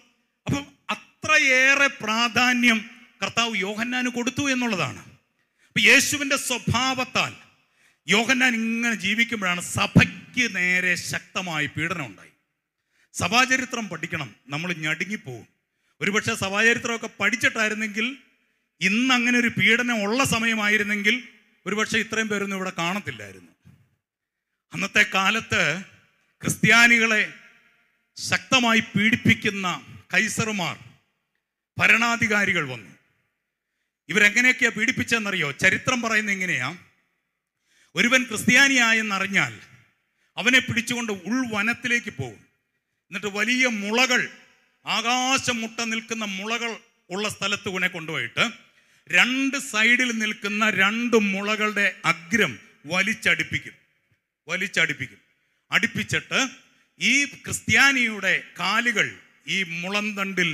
അപ്പം അത്രയേറെ പ്രാധാന്യം കർത്താവ് യോഹന്നാന് കൊടുത്തു എന്നുള്ളതാണ് അപ്പൊ യേശുവിൻ്റെ സ്വഭാവത്താൽ യോഹന്നാൻ ഇങ്ങനെ ജീവിക്കുമ്പോഴാണ് സഭയ്ക്ക് നേരെ ശക്തമായ പീഡനം ഉണ്ടായി സഭാചരിത്രം പഠിക്കണം നമ്മൾ ഞടുങ്ങിപ്പോവും ഒരുപക്ഷെ സഭാചരിത്രമൊക്കെ പഠിച്ചിട്ടായിരുന്നെങ്കിൽ ഇന്ന് അങ്ങനെ ഒരു പീഡനം ഉള്ള സമയമായിരുന്നെങ്കിൽ ഒരുപക്ഷെ ഇത്രയും പേരൊന്നും ഇവിടെ കാണത്തില്ലായിരുന്നു അന്നത്തെ കാലത്ത് ക്രിസ്ത്യാനികളെ ശക്തമായി പീഡിപ്പിക്കുന്ന കൈസറുമാർ ഭരണാധികാരികൾ വന്നു ഇവരെങ്ങനെയൊക്കെയാണ് പീഡിപ്പിച്ചതെന്നറിയോ ചരിത്രം പറയുന്നത് എങ്ങനെയാ ഒരുവൻ ക്രിസ്ത്യാനിയായെന്നറിഞ്ഞാൽ അവനെ പിടിച്ചുകൊണ്ട് ഉൾവനത്തിലേക്ക് പോകും എന്നിട്ട് വലിയ മുളകൾ ആകാശം മുട്ട നിൽക്കുന്ന മുളകൾ ഉള്ള സ്ഥലത്ത് ഉനെ കൊണ്ടുപോയിട്ട് രണ്ട് സൈഡിൽ നിൽക്കുന്ന രണ്ട് മുളകളുടെ അഗ്രം വലിച്ചടിപ്പിക്കും വലിച്ചടിപ്പിക്കും അടുപ്പിച്ചിട്ട് ഈ ക്രിസ്ത്യാനിയുടെ കാലുകൾ ഈ മുളന്തണ്ടിൽ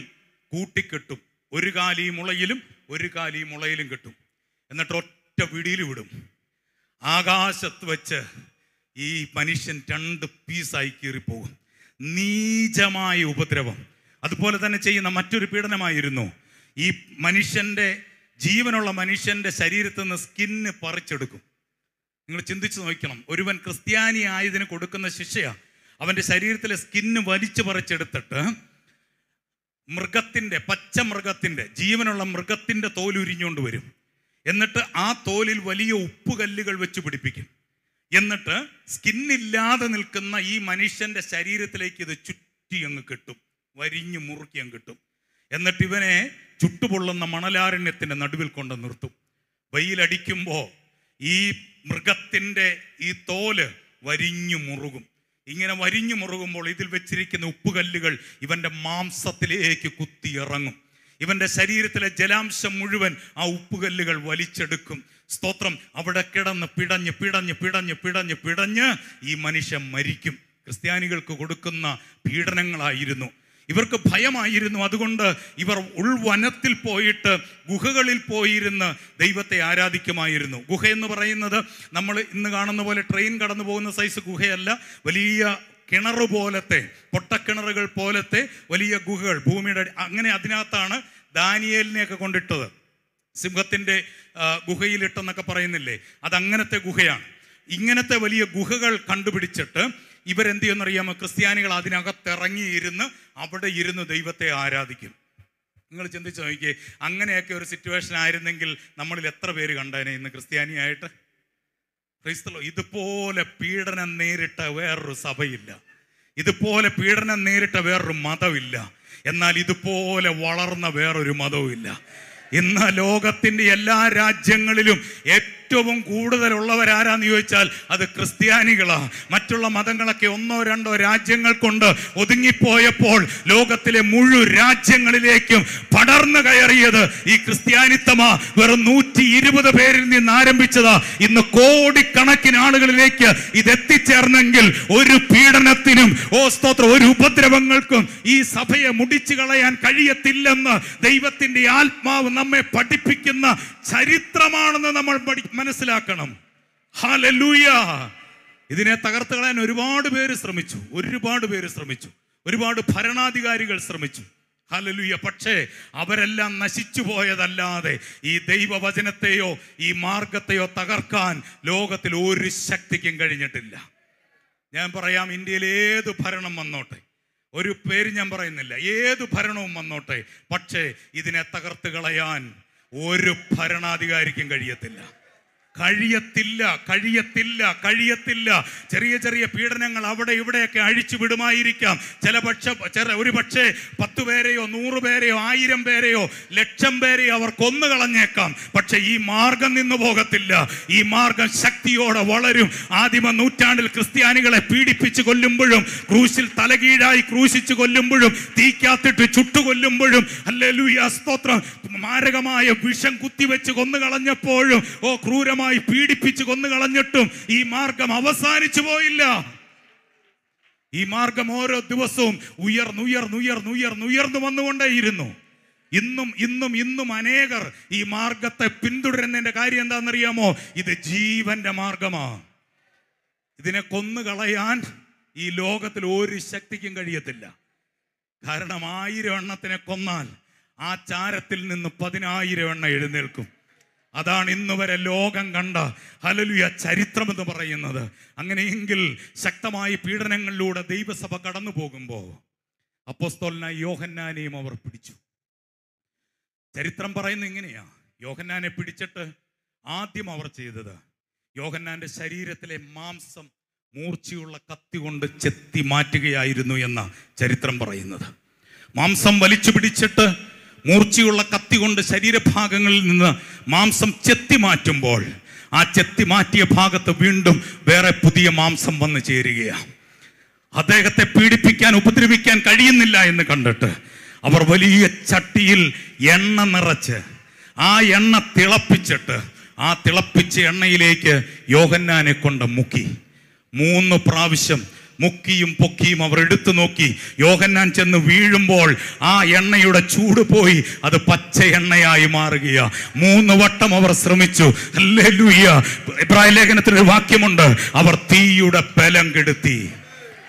കൂട്ടിക്കെട്ടും ഒരു കാലി മുളയിലും ഒരു കാലി മുളയിലും കെട്ടും എന്നിട്ട് ഒറ്റ പിടിയിൽ വിടും ആകാശത്ത് വെച്ച് ഈ മനുഷ്യൻ രണ്ട് പീസായി കീറിപ്പോകും നീചമായ ഉപദ്രവം അതുപോലെ തന്നെ ചെയ്യുന്ന മറ്റൊരു പീഡനമായിരുന്നു ഈ മനുഷ്യൻ്റെ ജീവനുള്ള മനുഷ്യൻ്റെ ശരീരത്തിൽ നിന്ന് സ്കിന്ന് പറിച്ചെടുക്കും നിങ്ങൾ ചിന്തിച്ചു നോക്കണം ഒരുവൻ ക്രിസ്ത്യാനി ആയതിന് കൊടുക്കുന്ന ശിക്ഷയാണ് അവൻ്റെ ശരീരത്തിലെ സ്കിന്ന് വലിച്ചു പറിച്ചെടുത്തിട്ട് മൃഗത്തിൻ്റെ പച്ച മൃഗത്തിൻ്റെ ജീവനുള്ള മൃഗത്തിൻ്റെ തോലുരിഞ്ഞുകൊണ്ട് വരും എന്നിട്ട് ആ തോലിൽ വലിയ ഉപ്പുകല്ലുകൾ വെച്ച് പിടിപ്പിക്കും എന്നിട്ട് സ്കിന്നില്ലാതെ നിൽക്കുന്ന ഈ മനുഷ്യൻ്റെ ശരീരത്തിലേക്ക് ഇത് ചുറ്റി അങ്ങ് കിട്ടും വരിഞ്ഞു മുറുക്കി അങ്ങ് കിട്ടും എന്നിട്ട് ഇവനെ ചുട്ടുപൊള്ളുന്ന മണലാരണ്യത്തിൻ്റെ നടുവിൽ കൊണ്ട് നിർത്തും വെയിലടിക്കുമ്പോൾ ഈ മൃഗത്തിൻ്റെ ഈ തോല് വരിഞ്ഞു മുറുകും ഇങ്ങനെ വരിഞ്ഞു മുറുകുമ്പോൾ ഇതിൽ വെച്ചിരിക്കുന്ന ഉപ്പുകല്ലുകൾ ഇവൻ്റെ മാംസത്തിലേക്ക് കുത്തിയിറങ്ങും ഇവന്റെ ശരീരത്തിലെ ജലാംശം മുഴുവൻ ആ ഉപ്പുകല്ലുകൾ വലിച്ചെടുക്കും സ്തോത്രം അവിടെ കിടന്ന് പിടഞ്ഞ് പിടഞ്ഞ് പിടഞ്ഞ് പിടഞ്ഞ് പിടഞ്ഞ് ഈ മനുഷ്യൻ മരിക്കും ക്രിസ്ത്യാനികൾക്ക് കൊടുക്കുന്ന പീഡനങ്ങളായിരുന്നു ഇവർക്ക് ഭയമായിരുന്നു അതുകൊണ്ട് ഇവർ ഉൾവനത്തിൽ പോയിട്ട് ഗുഹകളിൽ പോയിരുന്ന് ദൈവത്തെ ആരാധിക്കുമായിരുന്നു ഗുഹ എന്ന് പറയുന്നത് നമ്മൾ ഇന്ന് കാണുന്ന പോലെ ട്രെയിൻ കടന്നു പോകുന്ന സൈസ് ഗുഹയല്ല വലിയ കിണർ പോലത്തെ പൊട്ടക്കിണറുകൾ പോലത്തെ വലിയ ഗുഹകൾ ഭൂമിയുടെ അങ്ങനെ അതിനകത്താണ് ദാനിയേലിനെയൊക്കെ കൊണ്ടിട്ടത് സിംഹത്തിൻ്റെ ഗുഹയിലിട്ടെന്നൊക്കെ പറയുന്നില്ലേ അതങ്ങനത്തെ ഗുഹയാണ് ഇങ്ങനത്തെ വലിയ ഗുഹകൾ കണ്ടുപിടിച്ചിട്ട് ഇവരെന്ത് ചെയ്യുമെന്നറിയാമോ ക്രിസ്ത്യാനികൾ അതിനകത്ത് ഇറങ്ങിയിരുന്ന് അവിടെ ഇരുന്ന് ദൈവത്തെ ആരാധിക്കും നിങ്ങൾ ചിന്തിച്ച് നോക്കിയേ അങ്ങനെയൊക്കെ ഒരു സിറ്റുവേഷൻ ആയിരുന്നെങ്കിൽ നമ്മളിൽ എത്ര പേര് കണ്ടേനെ ഇന്ന് ക്രിസ്ത്യാനിയായിട്ട് ക്രൈസ്തലോ ഇതുപോലെ പീഡനം നേരിട്ട വേറൊരു സഭയില്ല ഇതുപോലെ പീഡനം നേരിട്ട വേറൊരു മതമില്ല എന്നാൽ ഇതുപോലെ വളർന്ന വേറൊരു മതവുമില്ല ഇന്ന് ലോകത്തിൻ്റെ എല്ലാ രാജ്യങ്ങളിലും ഏറ്റവും കൂടുതലുള്ളവരാരാന്ന് ചോദിച്ചാൽ അത് ക്രിസ്ത്യാനികളാണ് മറ്റുള്ള മതങ്ങളൊക്കെ ഒന്നോ രണ്ടോ രാജ്യങ്ങൾ കൊണ്ട് ഒതുങ്ങിപ്പോയപ്പോൾ ലോകത്തിലെ മുഴുവൻ രാജ്യങ്ങളിലേക്കും പടർന്നു കയറിയത് ഈ ക്രിസ്ത്യാനിത്തമ വെറും നൂറ്റി ഇരുപത് പേരിൽ നിന്ന് ആരംഭിച്ചതാ ഇന്ന് കോടിക്കണക്കിന് ആളുകളിലേക്ക് ഇത് എത്തിച്ചേർന്നെങ്കിൽ ഒരു പീഡനത്തിനും ഓ സ്തോത്രം ഒരു ഉപദ്രവങ്ങൾക്കും ഈ സഭയെ മുടിച്ചു കളയാൻ കഴിയത്തില്ലെന്ന് ദൈവത്തിന്റെ ആത്മാവ് നമ്മെ പഠിപ്പിക്കുന്ന ചരിത്രമാണെന്ന് നമ്മൾ മനസ്സിലാക്കണം ഹാലലൂയ ഇതിനെ തകർത്ത് കളയാൻ ഒരുപാട് പേര് ശ്രമിച്ചു ഒരുപാട് പേര് ശ്രമിച്ചു ഒരുപാട് ഭരണാധികാരികൾ ശ്രമിച്ചു ഹലലുയ പക്ഷേ അവരെല്ലാം നശിച്ചു പോയതല്ലാതെ ഈ ദൈവവചനത്തെയോ ഈ മാർഗത്തെയോ തകർക്കാൻ ലോകത്തിൽ ഒരു ശക്തിക്കും കഴിഞ്ഞിട്ടില്ല ഞാൻ പറയാം ഇന്ത്യയിൽ ഏത് ഭരണം വന്നോട്ടെ ഒരു പേര് ഞാൻ പറയുന്നില്ല ഏത് ഭരണവും വന്നോട്ടെ പക്ഷേ ഇതിനെ തകർത്ത് കളയാൻ ഒരു ഭരണാധികാരിക്കും കഴിയത്തില്ല കഴിയത്തില്ല കഴിയത്തില്ല കഴിയത്തില്ല ചെറിയ ചെറിയ പീഡനങ്ങൾ അവിടെ ഇവിടെയൊക്കെ അഴിച്ചു വിടുമായിരിക്കാം ചില പക്ഷെ ഒരു പക്ഷേ പത്ത് പേരെയോ നൂറ് പേരെയോ ആയിരം പേരെയോ ലക്ഷം പേരെയോ അവർ കൊന്നു കളഞ്ഞേക്കാം പക്ഷെ ഈ മാർഗം നിന്നു പോകത്തില്ല ഈ മാർഗം ശക്തിയോടെ വളരും ആദിമ നൂറ്റാണ്ടിൽ ക്രിസ്ത്യാനികളെ പീഡിപ്പിച്ച് കൊല്ലുമ്പോഴും ക്രൂശിൽ തലകീഴായി ക്രൂശിച്ച് കൊല്ലുമ്പോഴും തീക്കാത്തിട്ട് ചുട്ടുകൊല്ലുമ്പോഴും അല്ലെ ലുയാ സ്തോത്രം മാരകമായ വിഷം കുത്തിവെച്ച് കൊന്നു കളഞ്ഞപ്പോഴും ഓ ക്രൂരമായി ക്രൂരമായി പീഡിപ്പിച്ച് കൊന്നുകളഞ്ഞിട്ടും ഈ മാർഗം അവസാനിച്ചു പോയില്ല ഈ മാർഗം ഓരോ ദിവസവും ഉയർന്നുയർന്നുയർന്നുയർന്നുയർന്നു വന്നുകൊണ്ടേയിരുന്നു ഇന്നും ഇന്നും ഇന്നും അനേകർ ഈ മാർഗത്തെ പിന്തുടരുന്നതിന്റെ കാര്യം എന്താണെന്നറിയാമോ ഇത് ജീവന്റെ മാർഗമാണ് ഇതിനെ കൊന്നു കളയാൻ ഈ ലോകത്തിൽ ഒരു ശക്തിക്കും കഴിയത്തില്ല കാരണം ആയിരം എണ്ണത്തിനെ കൊന്നാൽ ആ ചാരത്തിൽ നിന്ന് പതിനായിരം എണ്ണ എഴുന്നേൽക്കും അതാണ് ഇന്ന് വരെ ലോകം കണ്ട ഹലലുയ എന്ന് പറയുന്നത് അങ്ങനെയെങ്കിൽ ശക്തമായ പീഡനങ്ങളിലൂടെ ദൈവസഭ കടന്നു പോകുമ്പോൾ അപ്പോസ്തോലിനായി യോഹന്നാനെയും അവർ പിടിച്ചു ചരിത്രം പറയുന്നത് ഇങ്ങനെയാ യോഹന്നാനെ പിടിച്ചിട്ട് ആദ്യം അവർ ചെയ്തത് യോഹന്നാന്റെ ശരീരത്തിലെ മാംസം മൂർച്ചയുള്ള കത്തി കൊണ്ട് ചെത്തി മാറ്റുകയായിരുന്നു എന്ന ചരിത്രം പറയുന്നത് മാംസം വലിച്ചു പിടിച്ചിട്ട് മൂർച്ചയുള്ള കത്തി കൊണ്ട് ശരീരഭാഗങ്ങളിൽ നിന്ന് മാംസം ചെത്തി മാറ്റുമ്പോൾ ആ ചെത്തി മാറ്റിയ ഭാഗത്ത് വീണ്ടും വേറെ പുതിയ മാംസം വന്നു ചേരുകയാണ് അദ്ദേഹത്തെ പീഡിപ്പിക്കാൻ ഉപദ്രവിക്കാൻ കഴിയുന്നില്ല എന്ന് കണ്ടിട്ട് അവർ വലിയ ചട്ടിയിൽ എണ്ണ നിറച്ച് ആ എണ്ണ തിളപ്പിച്ചിട്ട് ആ തിളപ്പിച്ച എണ്ണയിലേക്ക് യോഹന്നാനെ കൊണ്ട് മുക്കി മൂന്ന് പ്രാവശ്യം മുക്കിയും പൊക്കിയും അവർ എടുത്തു നോക്കി യോഹന്നാൻ ചെന്ന് വീഴുമ്പോൾ ആ എണ്ണയുടെ ചൂട് പോയി അത് പച്ച എണ്ണയായി മാറുകയാ മൂന്ന് വട്ടം അവർ ശ്രമിച്ചു ഇബ്രാഹിം ലേഖനത്തിനൊരു വാക്യമുണ്ട് അവർ തീയുടെ ബലം കെടുത്തി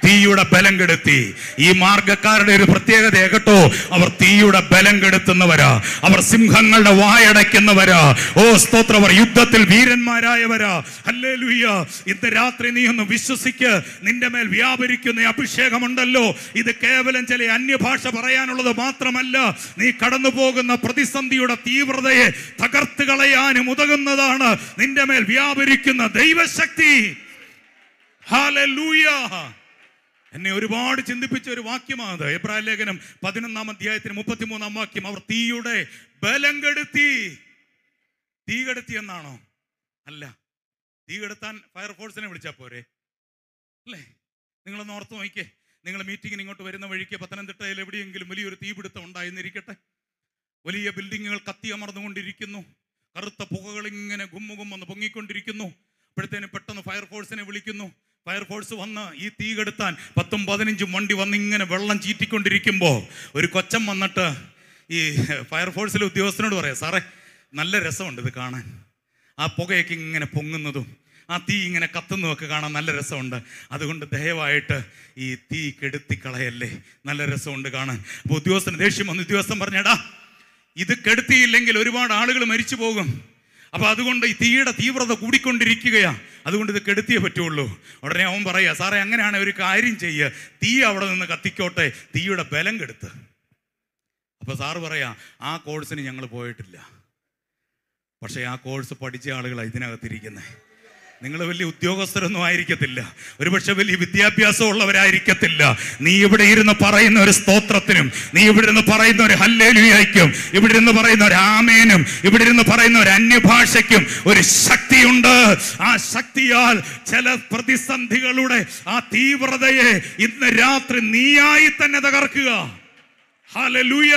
തീയുടെ ബലം കെടുത്തി ഈ മാർഗക്കാരുടെ ഒരു പ്രത്യേകത കേട്ടോ അവർ തീയുടെ ബലം കെടുത്തുന്നവരാ അവർ സിംഹങ്ങളുടെ വായടയ്ക്കുന്നവരാ ഓ സ്തോത്രം യുദ്ധത്തിൽ വീരന്മാരായവരാ അല്ലേ ലുയ്യ ഇന്ന് രാത്രി നീ ഒന്ന് വിശ്വസിക്ക് നിന്റെ മേൽ വ്യാപരിക്കുന്ന അഭിഷേകമുണ്ടല്ലോ ഇത് കേവലം ചില അന്യഭാഷ പറയാനുള്ളത് മാത്രമല്ല നീ കടന്നു പോകുന്ന പ്രതിസന്ധിയുടെ തീവ്രതയെ തകർത്ത് കളയാനും ഉതകുന്നതാണ് നിന്റെ മേൽ വ്യാപരിക്കുന്ന ദൈവശക്തി Hallelujah! എന്നെ ഒരുപാട് ചിന്തിപ്പിച്ച ഒരു വാക്യമാണ് എബ്രാ ലേഖനം പതിനൊന്നാം അധ്യായത്തിന് മുപ്പത്തിമൂന്നാം വാക്യം അവർ തീയുടെ ബലം കെടുത്തി തീ കെടുത്തി എന്നാണോ അല്ല തീ കെടുത്താൻ ഫയർഫോഴ്സിനെ വിളിച്ചാൽ പോരെ അല്ലേ നിങ്ങളൊന്ന് ഓർത്ത് നോക്കിക്കേ നിങ്ങൾ മീറ്റിംഗിന് ഇങ്ങോട്ട് വരുന്ന വഴിക്ക് പത്തനംതിട്ടയിൽ എവിടെയെങ്കിലും വലിയൊരു തീപിടുത്തം ഉണ്ടായിരുന്നിരിക്കട്ടെ വലിയ ബിൽഡിങ്ങുകൾ കത്തി അമർന്നുകൊണ്ടിരിക്കുന്നു കറുത്ത പുകകൾ ഇങ്ങനെ ഗുമ്മുകുമ്മെന്ന് പൊങ്ങിക്കൊണ്ടിരിക്കുന്നു അപ്പോഴത്തേന് പെട്ടെന്ന് ഫയർഫോഴ്സിനെ വിളിക്കുന്നു ഫയർഫോഴ്സ് വന്ന് ഈ തീ കെടുത്താൻ പത്തും പതിനഞ്ചും വണ്ടി വന്ന് ഇങ്ങനെ വെള്ളം ചീറ്റിക്കൊണ്ടിരിക്കുമ്പോൾ ഒരു കൊച്ചം വന്നിട്ട് ഈ ഫയർഫോഴ്സിലെ ഉദ്യോഗസ്ഥനോട് പറയാം സാറേ നല്ല രസമുണ്ട് ഇത് കാണാൻ ആ പുകയൊക്കെ ഇങ്ങനെ പൊങ്ങുന്നതും ആ തീ ഇങ്ങനെ കത്തുന്നതൊക്കെ കാണാൻ നല്ല രസമുണ്ട് അതുകൊണ്ട് ദയവായിട്ട് ഈ തീ കെടുത്തി കളയല്ലേ നല്ല രസമുണ്ട് കാണാൻ അപ്പോൾ ഉദ്യോഗസ്ഥന് ദേഷ്യം വന്ന് ഉദ്യോഗസ്ഥൻ പറഞ്ഞേടാ ഇത് കെടുത്തിയില്ലെങ്കിൽ ഒരുപാട് ആളുകൾ മരിച്ചു പോകും അപ്പോൾ അതുകൊണ്ട് ഈ തീയുടെ തീവ്രത കൂടിക്കൊണ്ടിരിക്കുകയാ അതുകൊണ്ട് ഇത് കെടുത്തിയേ പറ്റുള്ളൂ ഉടനെ അവൻ പറയുക സാറേ അങ്ങനെയാണ് ഒരു കാര്യം ചെയ്യുക തീ അവിടെ നിന്ന് കത്തിക്കോട്ടെ തീയുടെ ബലം കെടുത്ത് അപ്പോൾ സാറ് പറയാ ആ കോഴ്സിന് ഞങ്ങൾ പോയിട്ടില്ല പക്ഷേ ആ കോഴ്സ് പഠിച്ച ആളുകൾ ഇതിനകത്തിരിക്കുന്നത് നിങ്ങൾ വലിയ ഉദ്യോഗസ്ഥരൊന്നും ആയിരിക്കത്തില്ല ഒരുപക്ഷെ വലിയ വിദ്യാഭ്യാസം ഉള്ളവരായിരിക്കത്തില്ല നീ ഇവിടെ ഇരുന്ന് പറയുന്ന ഒരു സ്തോത്രത്തിനും നീ ഇവിടെ ഇരുന്ന് പറയുന്ന ഒരു ഹല്ലേലുയായിക്കും ഇവിടെ ഇരുന്ന് പറയുന്ന ഒരു ആമേനും ഇവിടെ ഇരുന്ന് പറയുന്ന ഒരു അന്യഭാഷയ്ക്കും ഒരു ശക്തിയുണ്ട് ആ ശക്തിയാൽ ചില പ്രതിസന്ധികളുടെ ആ തീവ്രതയെ ഇന്ന് രാത്രി നീയായി തന്നെ തകർക്കുക ഹലലൂയ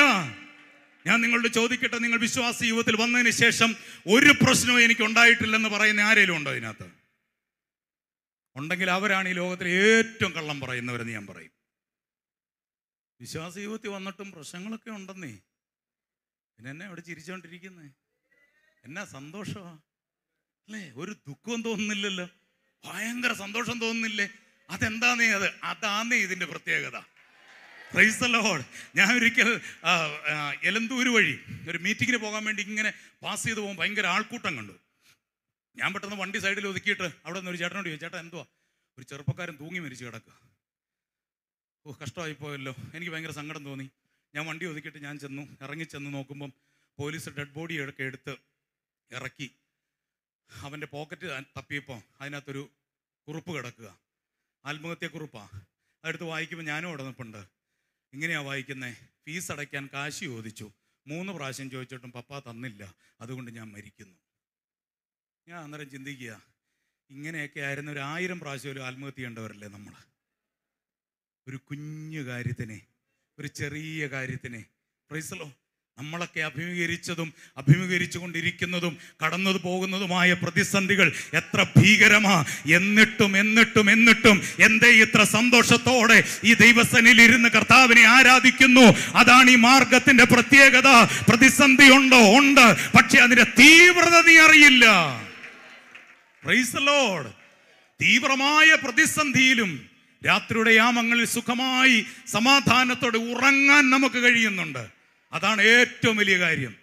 ഞാൻ നിങ്ങളോട് ചോദിക്കട്ടെ നിങ്ങൾ വിശ്വാസ ജീവിതത്തിൽ വന്നതിന് ശേഷം ഒരു പ്രശ്നവും എനിക്ക് ഉണ്ടായിട്ടില്ലെന്ന് പറയുന്ന ആരെങ്കിലും ഉണ്ടോ ഇതിനകത്ത് ഉണ്ടെങ്കിൽ അവരാണ് ഈ ലോകത്തിലെ ഏറ്റവും കള്ളം പറയുന്നവരെന്ന് ഞാൻ പറയും വിശ്വാസ ജീവിതത്തിൽ വന്നിട്ടും പ്രശ്നങ്ങളൊക്കെ ഉണ്ടെന്നേ പിന്നെ എന്നെ അവിടെ ചിരിച്ചുകൊണ്ടിരിക്കുന്നേ എന്നാ സന്തോഷമാ അല്ലേ ഒരു ദുഃഖവും തോന്നുന്നില്ലല്ലോ ഭയങ്കര സന്തോഷം തോന്നുന്നില്ലേ അതെന്താന്നേ അത് അതാന്നേ ഇതിൻ്റെ പ്രത്യേകത പ്രൈസ് ഞാൻ ഒരിക്കൽ എലന്തൂര് വഴി ഒരു മീറ്റിങ്ങിന് പോകാൻ വേണ്ടി ഇങ്ങനെ പാസ് ചെയ്ത് പോകുമ്പോൾ ഭയങ്കര ആൾക്കൂട്ടം കണ്ടു ഞാൻ പെട്ടെന്ന് വണ്ടി സൈഡിൽ ഒതുക്കിയിട്ട് അവിടെ നിന്ന് ഒരു ചേട്ടനോട് ചോദിച്ചു ചേട്ടാ എന്തുവാ ഒരു ചെറുപ്പക്കാരൻ തൂങ്ങി മരിച്ചു കിടക്കുക ഓ കഷ്ടമായിപ്പോയല്ലോ എനിക്ക് ഭയങ്കര സങ്കടം തോന്നി ഞാൻ വണ്ടി ഒതുക്കിയിട്ട് ഞാൻ ചെന്നു ഇറങ്ങി ചെന്ന് നോക്കുമ്പം പോലീസ് ഡെഡ് ബോഡി ഒക്കെ എടുത്ത് ഇറക്കി അവൻ്റെ പോക്കറ്റ് തപ്പിയപ്പോൾ അതിനകത്തൊരു കുറിപ്പ് കിടക്കുക ആത്മഹത്യ കുറിപ്പാണ് അതെടുത്ത് വായിക്കുമ്പോൾ ഞാനും അവിടെ നിൽപ്പുണ്ട് ഇങ്ങനെയാണ് വായിക്കുന്നത് ഫീസ് അടയ്ക്കാൻ കാശി ചോദിച്ചു മൂന്ന് പ്രാവശ്യം ചോദിച്ചിട്ടും പപ്പ തന്നില്ല അതുകൊണ്ട് ഞാൻ മരിക്കുന്നു ഞാൻ അന്നേരം ചിന്തിക്കുക ഇങ്ങനെയൊക്കെ ആയിരുന്ന ഒരു ആയിരം പ്രാവശ്യം ആത്മഹത്യ ചെയ്യേണ്ടവരല്ലേ നമ്മൾ ഒരു കുഞ്ഞു കാര്യത്തിനെ ഒരു ചെറിയ കാര്യത്തിനെ പ്രൈസലോ നമ്മളൊക്കെ അഭിമുഖീകരിച്ചതും അഭിമുഖീകരിച്ചു കൊണ്ടിരിക്കുന്നതും കടന്നു പോകുന്നതുമായ പ്രതിസന്ധികൾ എത്ര ഭീകരമാ എന്നിട്ടും എന്നിട്ടും എന്നിട്ടും എന്തേ ഇത്ര സന്തോഷത്തോടെ ഈ ദൈവസനിൽ ഇരുന്ന് കർത്താവിനെ ആരാധിക്കുന്നു അതാണ് ഈ മാർഗത്തിന്റെ പ്രത്യേകത പ്രതിസന്ധി ഉണ്ടോ ഉണ്ട് പക്ഷെ അതിന്റെ തീവ്രത നീ അറിയില്ല തീവ്രമായ പ്രതിസന്ധിയിലും രാത്രിയുടെ യാമങ്ങളിൽ സുഖമായി സമാധാനത്തോടെ ഉറങ്ങാൻ നമുക്ക് കഴിയുന്നുണ്ട് അതാണ് ഏറ്റവും വലിയ കാര്യം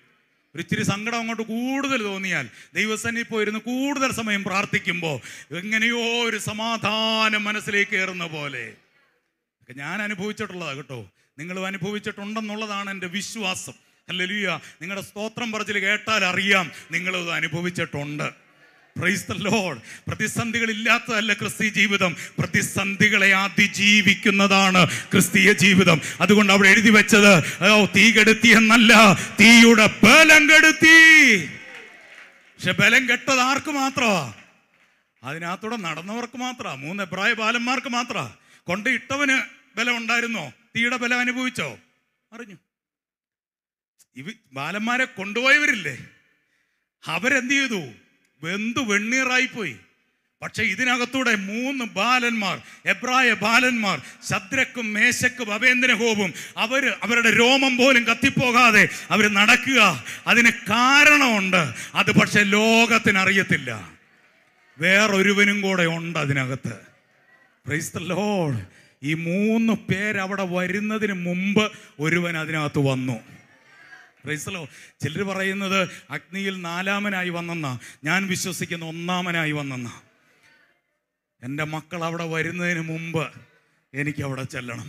ഒരിച്ചിരി സങ്കടം അങ്ങോട്ട് കൂടുതൽ തോന്നിയാൽ ദൈവസന്നി പോയിരുന്ന് കൂടുതൽ സമയം പ്രാർത്ഥിക്കുമ്പോൾ എങ്ങനെയോ ഒരു സമാധാനം മനസ്സിലേക്ക് കയറുന്ന പോലെ ഞാൻ അനുഭവിച്ചിട്ടുള്ളതാണ് കേട്ടോ നിങ്ങളും അനുഭവിച്ചിട്ടുണ്ടെന്നുള്ളതാണ് എൻ്റെ വിശ്വാസം അല്ലലുയ്യ നിങ്ങളുടെ സ്തോത്രം പറച്ചിൽ കേട്ടാൽ അറിയാം നിങ്ങളത് അനുഭവിച്ചിട്ടുണ്ട് പ്രൈസ് ദ ലോഡ് പ്രതിസന്ധികളില്ലാത്തതല്ല ക്രിസ്തീയ ജീവിതം പ്രതിസന്ധികളെ അതിജീവിക്കുന്നതാണ് ക്രിസ്തീയ ജീവിതം അതുകൊണ്ട് അവിടെ എഴുതി വെച്ചത് തീ കെടുത്തി എന്നല്ല തീയുടെ ബലം കെടുത്തി പക്ഷെ ബലം കെട്ടത് ആർക്ക് മാത്രമാ അതിനകത്തൂടെ നടന്നവർക്ക് മാത്ര മൂന്ന് പ്രായ ബാലന്മാർക്ക് മാത്ര കൊണ്ട് ഇട്ടവന് ബലം ഉണ്ടായിരുന്നോ തീയുടെ ബലം അനുഭവിച്ചോ അറിഞ്ഞു ഇവ ബാലന്മാരെ കൊണ്ടുപോയവരില്ലേ അവരെന്ത് ചെയ്തു വെന്തു വെണ്ണീറായിപ്പോയി പക്ഷെ ഇതിനകത്തൂടെ മൂന്ന് ബാലന്മാർ എബ്രായ ബാലന്മാർ ശദ്രക്കും മേശക്കും അവേന്ദ്രഹോവും അവർ അവരുടെ രോമം പോലും കത്തിപ്പോകാതെ അവർ നടക്കുക അതിന് കാരണമുണ്ട് അത് പക്ഷെ ലോകത്തിനറിയത്തില്ല വേറൊരുവനും കൂടെ ഉണ്ട് അതിനകത്ത് പ്രൈസ് ഈ മൂന്ന് പേരവിടെ വരുന്നതിന് മുമ്പ് ഒരുവൻ അതിനകത്ത് വന്നു പ്രൈസലോ ചിലർ പറയുന്നത് അഗ്നിയിൽ നാലാമനായി വന്നെന്നാ ഞാൻ വിശ്വസിക്കുന്ന ഒന്നാമനായി വന്നെന്നാ എൻ്റെ മക്കൾ അവിടെ വരുന്നതിന് മുമ്പ് എനിക്ക് അവിടെ ചെല്ലണം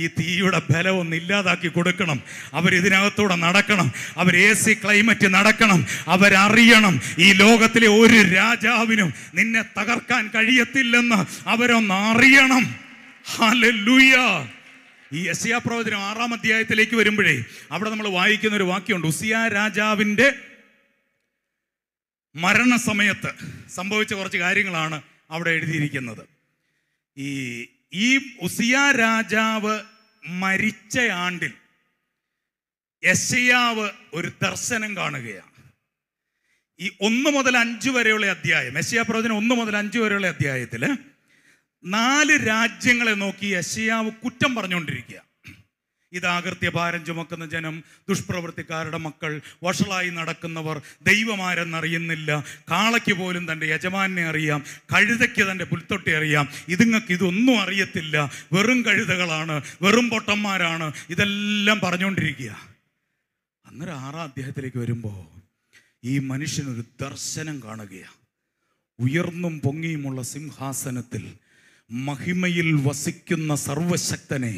ഈ തീയുടെ ബലമൊന്നും ഇല്ലാതാക്കി കൊടുക്കണം അവരിതിനകത്തൂടെ നടക്കണം അവർ എ സി ക്ലൈമറ്റ് നടക്കണം അവരറിയണം ഈ ലോകത്തിലെ ഒരു രാജാവിനും നിന്നെ തകർക്കാൻ കഴിയത്തില്ലെന്ന് അവരൊന്നറിയണം ഹലൂയ്യ ഈ യസിയാ പ്രവചനം ആറാം അധ്യായത്തിലേക്ക് വരുമ്പോഴേ അവിടെ നമ്മൾ വായിക്കുന്ന ഒരു വാക്യമുണ്ട് ഉസിയ രാജാവിൻ്റെ മരണസമയത്ത് സംഭവിച്ച കുറച്ച് കാര്യങ്ങളാണ് അവിടെ എഴുതിയിരിക്കുന്നത് ഈ ഈ ഉസിയ രാജാവ് മരിച്ച ആണ്ടിൽ യശയാവ് ഒരു ദർശനം കാണുകയാണ് ഈ ഒന്ന് മുതൽ അഞ്ച് വരെയുള്ള അധ്യായം യശയാ പ്രവചനം ഒന്ന് മുതൽ അഞ്ച് വരെയുള്ള അധ്യായത്തിൽ നാല് രാജ്യങ്ങളെ നോക്കി യശയാവ് കുറ്റം പറഞ്ഞുകൊണ്ടിരിക്കുക ആകൃത്യ ഭാരം ചുമക്കുന്ന ജനം ദുഷ്പ്രവൃത്തിക്കാരുടെ മക്കൾ വഷളായി നടക്കുന്നവർ ദൈവമാരെന്നറിയുന്നില്ല കാളയ്ക്ക് പോലും തൻ്റെ യജമാനെ അറിയാം കഴുതയ്ക്ക് തൻ്റെ പുൽത്തൊട്ടി അറിയാം ഇതുങ്ങൾക്ക് ഇതൊന്നും അറിയത്തില്ല വെറും കഴുതകളാണ് വെറും പൊട്ടന്മാരാണ് ഇതെല്ലാം പറഞ്ഞുകൊണ്ടിരിക്കുക അന്നേരം ആറാം അദ്ദേഹത്തിലേക്ക് വരുമ്പോൾ ഈ മനുഷ്യനൊരു ദർശനം കാണുകയാണ് ഉയർന്നും പൊങ്ങിയുമുള്ള സിംഹാസനത്തിൽ മഹിമയിൽ വസിക്കുന്ന സർവശക്തനെ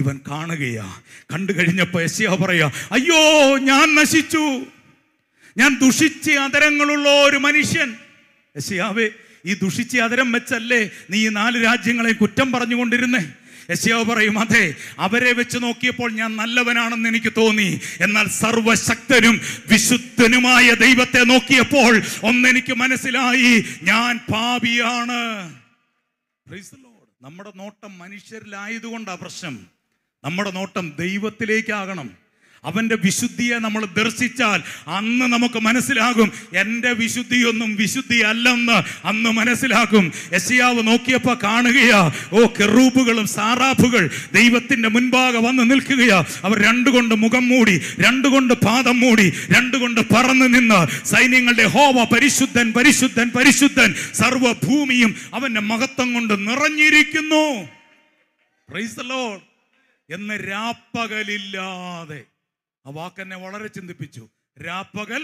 ഇവൻ കാണുകയാ കണ്ടു കഴിഞ്ഞപ്പോൾ യശിയ പറയാ അയ്യോ ഞാൻ നശിച്ചു ഞാൻ ദുഷിച്ച അതരങ്ങളുള്ള ഒരു മനുഷ്യൻ യശിയാവേ ഈ ദുഷിച്ച അതരം വെച്ചല്ലേ നീ ഈ നാല് രാജ്യങ്ങളെ കുറ്റം പറഞ്ഞുകൊണ്ടിരുന്നേ യശയാവ് പറയും അതെ അവരെ വെച്ച് നോക്കിയപ്പോൾ ഞാൻ നല്ലവനാണെന്ന് എനിക്ക് തോന്നി എന്നാൽ സർവശക്തനും വിശുദ്ധനുമായ ദൈവത്തെ നോക്കിയപ്പോൾ ഒന്നെനിക്ക് മനസ്സിലായി ഞാൻ പാപിയാണ് നമ്മുടെ നോട്ടം മനുഷ്യരിലായതുകൊണ്ടാണ് പ്രശ്നം നമ്മുടെ നോട്ടം ദൈവത്തിലേക്കാകണം അവൻ്റെ വിശുദ്ധിയെ നമ്മൾ ദർശിച്ചാൽ അന്ന് നമുക്ക് മനസ്സിലാകും എൻ്റെ വിശുദ്ധിയൊന്നും വിശുദ്ധി അല്ലെന്ന് അന്ന് മനസ്സിലാകും യശിയാവ് നോക്കിയപ്പോൾ കാണുകയാ ഓ കെറൂപ്പുകളും സാറാപ്പുകൾ ദൈവത്തിൻ്റെ മുൻപാകെ വന്ന് നിൽക്കുകയാ അവർ രണ്ടുകൊണ്ട് മുഖം മൂടി രണ്ടുകൊണ്ട് പാദം മൂടി രണ്ടുകൊണ്ട് പറന്നു നിന്ന് സൈന്യങ്ങളുടെ ഹോവ പരിശുദ്ധൻ പരിശുദ്ധൻ പരിശുദ്ധൻ സർവഭൂമിയും അവൻ്റെ മഹത്വം കൊണ്ട് നിറഞ്ഞിരിക്കുന്നു എന്ന് രാപ്പകലില്ലാതെ ആ വാക്കെന്നെ വളരെ ചിന്തിപ്പിച്ചു രാപ്പകൽ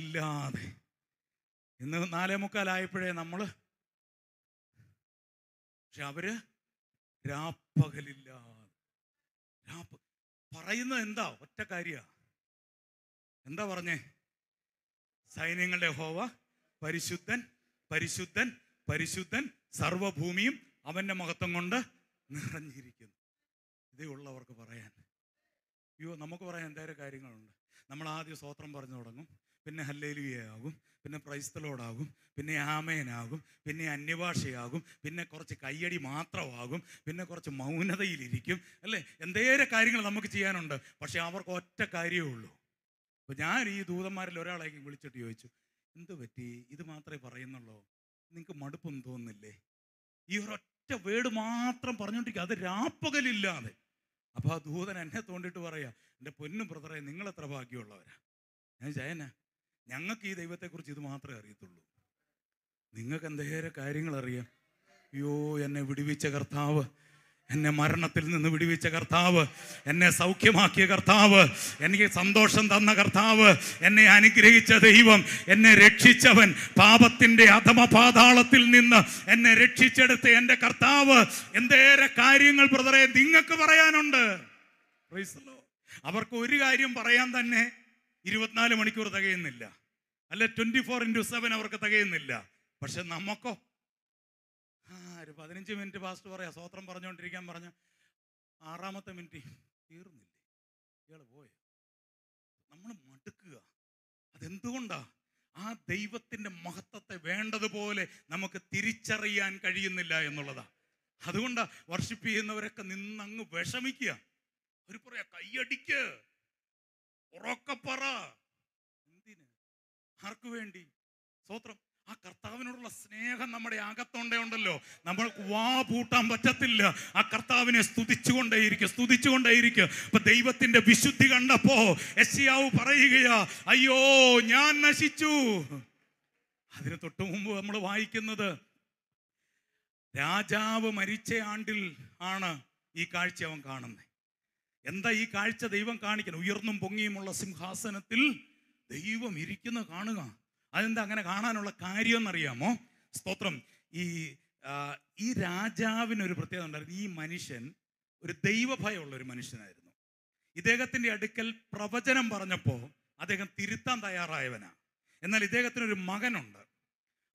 ഇല്ലാതെ ഇന്ന് നാലേ മുക്കാലായപ്പോഴേ നമ്മൾ പക്ഷെ അവര് രാപ്പകലില്ലാതെ രാപ്പ പറയുന്നത് എന്താ ഒറ്റ കാര്യ എന്താ പറഞ്ഞേ സൈന്യങ്ങളുടെ ഹോവ പരിശുദ്ധൻ പരിശുദ്ധൻ പരിശുദ്ധൻ സർവഭൂമിയും അവന്റെ മഹത്വം കൊണ്ട് നിറഞ്ഞിരിക്കുന്നു ഇതേ ഉള്ളവർക്ക് പറയാൻ അയ്യോ നമുക്ക് പറയാൻ എന്തേരം കാര്യങ്ങളുണ്ട് നമ്മൾ ആദ്യം സ്വോത്രം പറഞ്ഞു തുടങ്ങും പിന്നെ ഹല്ലേലിയാകും പിന്നെ പ്രൈസ്തലോടാകും പിന്നെ ആമേനാകും പിന്നെ അന്യഭാഷയാകും പിന്നെ കുറച്ച് കയ്യടി മാത്രമാകും പിന്നെ കുറച്ച് മൗനതയിലിരിക്കും അല്ലേ എന്തേരം കാര്യങ്ങൾ നമുക്ക് ചെയ്യാനുണ്ട് പക്ഷേ അവർക്ക് ഒറ്റ കാര്യമേ ഉള്ളൂ അപ്പോൾ ഞാൻ ഈ ദൂതന്മാരിൽ ഒരാളേക്ക് വിളിച്ചിട്ട് ചോദിച്ചു എന്ത് പറ്റി ഇത് മാത്രമേ പറയുന്നുള്ളൂ നിങ്ങൾക്ക് മടുപ്പൊന്നും തോന്നുന്നില്ലേ ഈ ഒരൊറ്റ വേട് മാത്രം പറഞ്ഞുകൊണ്ടിരിക്കുക അത് രാപ്പകലില്ലാതെ അപ്പൊ ആ ദൂതൻ എന്നെ തോണ്ടിട്ട് പറയാ എൻ്റെ പൊന്നും ബ്രദറെ എത്ര ഭാഗ്യമുള്ളവരാ ഞാൻ ജയന ഞങ്ങൾക്ക് ഈ ദൈവത്തെക്കുറിച്ച് ഇത് മാത്രമേ അറിയത്തുള്ളൂ നിങ്ങൾക്ക് എന്തേരെ കാര്യങ്ങൾ അറിയാം അയ്യോ എന്നെ വിടുവിച്ച കർത്താവ് എന്നെ മരണത്തിൽ നിന്ന് വിടുവിച്ച കർത്താവ് എന്നെ സൗഖ്യമാക്കിയ കർത്താവ് എനിക്ക് സന്തോഷം തന്ന കർത്താവ് എന്നെ അനുഗ്രഹിച്ച ദൈവം എന്നെ രക്ഷിച്ചവൻ പാപത്തിൻ്റെ അധമ പാതാളത്തിൽ നിന്ന് എന്നെ രക്ഷിച്ചെടുത്ത എൻ്റെ കർത്താവ് എന്തേറെ കാര്യങ്ങൾ ബ്രദറെ നിങ്ങൾക്ക് പറയാനുണ്ട് അവർക്ക് ഒരു കാര്യം പറയാൻ തന്നെ ഇരുപത്തിനാല് മണിക്കൂർ തികയുന്നില്ല അല്ലെ ട്വൻറ്റി ഫോർ ഇൻറ്റു സെവൻ അവർക്ക് തികയുന്നില്ല പക്ഷെ നമുക്കോ ഒരു പതിനഞ്ച് മിനിറ്റ് പാസ്റ്റ് പറയാം സ്വോത്രം പറഞ്ഞുകൊണ്ടിരിക്കാൻ പറഞ്ഞ ആറാമത്തെ മിനിറ്റ് തീർന്നില്ലേ ഇയാൾ പോയ നമ്മൾ മടുക്കുക അതെന്തുകൊണ്ടാ ആ ദൈവത്തിൻ്റെ മഹത്വത്തെ വേണ്ടതുപോലെ നമുക്ക് തിരിച്ചറിയാൻ കഴിയുന്നില്ല എന്നുള്ളതാ അതുകൊണ്ടാ വർഷിപ്പ് ചെയ്യുന്നവരൊക്കെ നിന്നങ്ങ് വിഷമിക്കുക അവർ പറയാ കൈയടിക്ക് ഉറക്കപ്പറ എന്തിന് ആർക്കു വേണ്ടി സ്വോത്രം ആ കർത്താവിനോടുള്ള സ്നേഹം നമ്മുടെ ഉണ്ടല്ലോ നമ്മൾക്ക് വാ പൂട്ടാൻ പറ്റത്തില്ല ആ കർത്താവിനെ സ്തുതിച്ചുകൊണ്ടേയിരിക്കും സ്തുതിച്ചുകൊണ്ടേയിരിക്കും അപ്പൊ ദൈവത്തിന്റെ വിശുദ്ധി കണ്ടപ്പോ യശിയാവ് പറയുകയാ അയ്യോ ഞാൻ നശിച്ചു അതിന് തൊട്ടു മുമ്പ് നമ്മൾ വായിക്കുന്നത് രാജാവ് മരിച്ച ആണ്ടിൽ ആണ് ഈ കാഴ്ച അവൻ കാണുന്നത് എന്താ ഈ കാഴ്ച ദൈവം കാണിക്കണം ഉയർന്നും പൊങ്ങിയുമുള്ള സിംഹാസനത്തിൽ ദൈവം ഇരിക്കുന്ന കാണുക അതെന്താ അങ്ങനെ കാണാനുള്ള കാര്യം എന്നറിയാമോ സ്തോത്രം ഈ ഈ രാജാവിന് ഒരു പ്രത്യേകത ഉണ്ടായിരുന്നു ഈ മനുഷ്യൻ ഒരു ദൈവഭയമുള്ള ഒരു മനുഷ്യനായിരുന്നു ഇദ്ദേഹത്തിൻ്റെ അടുക്കൽ പ്രവചനം പറഞ്ഞപ്പോൾ അദ്ദേഹം തിരുത്താൻ തയ്യാറായവനാ എന്നാൽ ഇദ്ദേഹത്തിന് ഒരു മകനുണ്ട്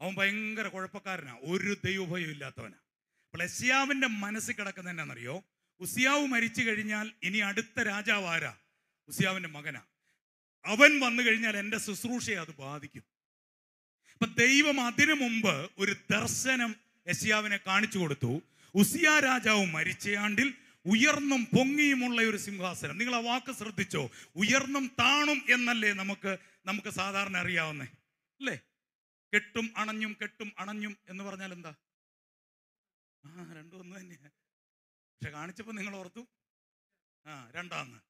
അവൻ ഭയങ്കര കുഴപ്പക്കാരനാണ് ഒരു ദൈവഭയം ഇല്ലാത്തവനാ അപ്പോൾ എസ്യാവിൻ്റെ മനസ്സിൽ കിടക്കുന്ന എന്നാണെന്നറിയോ ഉസിയാവ് മരിച്ചു കഴിഞ്ഞാൽ ഇനി അടുത്ത രാജാവ് ആരാ ഉസിയാവിൻ്റെ മകനാ അവൻ വന്നു കഴിഞ്ഞാൽ എൻ്റെ ശുശ്രൂഷയെ അത് ബാധിക്കും അപ്പൊ ദൈവം അതിനു മുമ്പ് ഒരു ദർശനം യസിയാവിനെ കാണിച്ചു കൊടുത്തു ഉസിയ രാജാവ് മരിച്ചയാണ്ടിൽ ഉയർന്നും പൊങ്ങിയുമുള്ള ഒരു സിംഹാസനം നിങ്ങൾ ആ വാക്ക് ശ്രദ്ധിച്ചോ ഉയർന്നും താണും എന്നല്ലേ നമുക്ക് നമുക്ക് സാധാരണ അറിയാവുന്നേ അല്ലേ കെട്ടും അണഞ്ഞും കെട്ടും അണഞ്ഞും എന്ന് പറഞ്ഞാൽ എന്താ ആ രണ്ടും ഒന്ന് തന്നെയാണ് പക്ഷെ കാണിച്ചപ്പോൾ നിങ്ങൾ ഓർത്തു ആ രണ്ടാന്ന്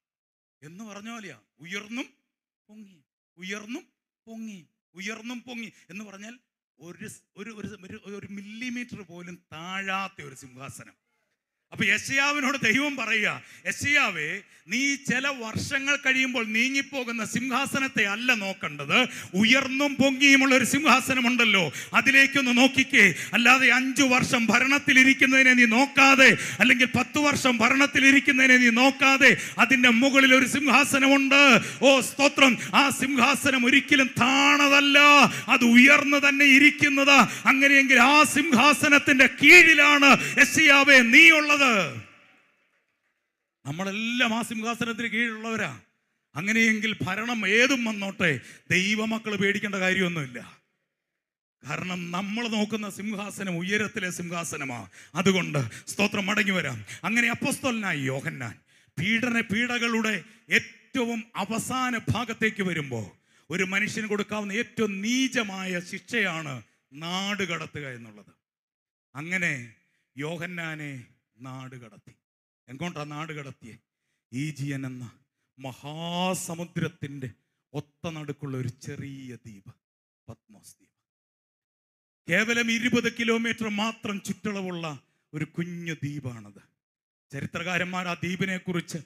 എന്ന് പറഞ്ഞ പോലെയാ ഉയർന്നും പൊങ്ങി ഉയർന്നും പൊങ്ങി ഉയർന്നും പൊങ്ങി എന്ന് പറഞ്ഞാൽ ഒരു ഒരു ഒരു മില്ലിമീറ്റർ പോലും താഴാത്ത ഒരു സിംഹാസനം അപ്പൊ യശയാവിനോട് ദൈവം പറയുക യശയാവേ നീ ചില വർഷങ്ങൾ കഴിയുമ്പോൾ നീങ്ങിപ്പോകുന്ന സിംഹാസനത്തെ അല്ല നോക്കേണ്ടത് ഉയർന്നും പൊങ്ങിയുമുള്ള ഒരു സിംഹാസനമുണ്ടല്ലോ അതിലേക്കൊന്ന് നോക്കിക്കേ അല്ലാതെ അഞ്ചു വർഷം ഭരണത്തിൽ ഇരിക്കുന്നതിനെ നീ നോക്കാതെ അല്ലെങ്കിൽ പത്ത് വർഷം ഭരണത്തിൽ ഇരിക്കുന്നതിനെ നീ നോക്കാതെ അതിൻ്റെ മുകളിൽ ഒരു സിംഹാസനമുണ്ട് ഓ സ്തോത്രം ആ സിംഹാസനം ഒരിക്കലും താണതല്ല അത് ഉയർന്നു തന്നെ ഇരിക്കുന്നതാ അങ്ങനെയെങ്കിൽ ആ സിംഹാസനത്തിന്റെ കീഴിലാണ് യശയാവേ നീ ഉള്ളത് ഉള്ളത് നമ്മളെല്ലാം ആ സിംഹാസനത്തിന് കീഴിലുള്ളവരാ അങ്ങനെയെങ്കിൽ ഭരണം ഏതും വന്നോട്ടെ ദൈവമക്കൾ പേടിക്കേണ്ട കാര്യമൊന്നുമില്ല കാരണം നമ്മൾ നോക്കുന്ന സിംഹാസനം ഉയരത്തിലെ സിംഹാസനമാ അതുകൊണ്ട് സ്തോത്രം മടങ്ങി വരാം അങ്ങനെ അപ്പസ്തോലനായി യോഹന്നാൻ പീഡന പീഡകളുടെ ഏറ്റവും അവസാന ഭാഗത്തേക്ക് വരുമ്പോൾ ഒരു മനുഷ്യന് കൊടുക്കാവുന്ന ഏറ്റവും നീചമായ ശിക്ഷയാണ് നാട് കടത്തുക എന്നുള്ളത് അങ്ങനെ യോഹന്നാനെ നാട് കടത്തി എങ്ങോട്ടാ നാട് കടത്തിയെ ജിയൻ എന്ന മഹാസമുദ്രത്തിൻ്റെ ഒത്ത നടുക്കുള്ള ഒരു ചെറിയ ദ്വീപ് പത്മോസ് ദ്വീപ് കേവലം ഇരുപത് കിലോമീറ്റർ മാത്രം ചുറ്റളവുള്ള ഒരു കുഞ്ഞു ദ്വീപാണത് ചരിത്രകാരന്മാർ ആ ദ്വീപിനെ കുറിച്ച്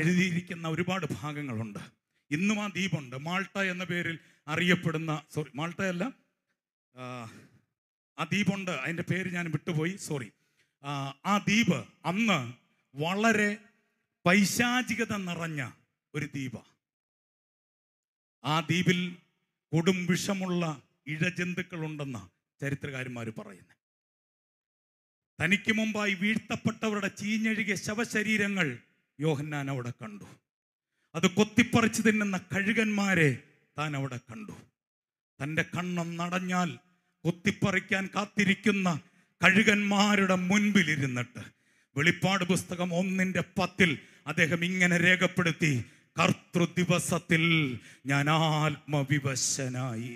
എഴുതിയിരിക്കുന്ന ഒരുപാട് ഭാഗങ്ങളുണ്ട് ഇന്നും ആ ദ്വീപുണ്ട് മാൾട്ട എന്ന പേരിൽ അറിയപ്പെടുന്ന സോറി മാൾട്ടയല്ല ആ ദ്വീപുണ്ട് അതിൻ്റെ പേര് ഞാൻ വിട്ടുപോയി സോറി ആ ദ്വീപ് അന്ന് വളരെ പൈശാചികത നിറഞ്ഞ ഒരു ദ്വീപ ആ ദ്വീപിൽ കൊടും വിഷമുള്ള ഇഴജന്തുക്കളുണ്ടെന്ന് ചരിത്രകാരന്മാർ പറയുന്നു തനിക്ക് മുമ്പായി വീഴ്ത്തപ്പെട്ടവരുടെ ചീഞ്ഞഴുകിയ ശവശരീരങ്ങൾ യോഹന്നാൻ അവിടെ കണ്ടു അത് കൊത്തിപ്പറിച്ചു തിന്നുന്ന കഴുകന്മാരെ താൻ അവിടെ കണ്ടു തൻ്റെ കണ്ണം നടഞ്ഞാൽ കൊത്തിപ്പറിക്കാൻ കാത്തിരിക്കുന്ന കഴുകന്മാരുടെ മുൻപിലിരുന്നിട്ട് വെളിപ്പാട് പുസ്തകം ഒന്നിൻ്റെ പത്തിൽ അദ്ദേഹം ഇങ്ങനെ രേഖപ്പെടുത്തി കർത്തൃ ദിവസത്തിൽ ഞാൻ ആത്മവിവശനായി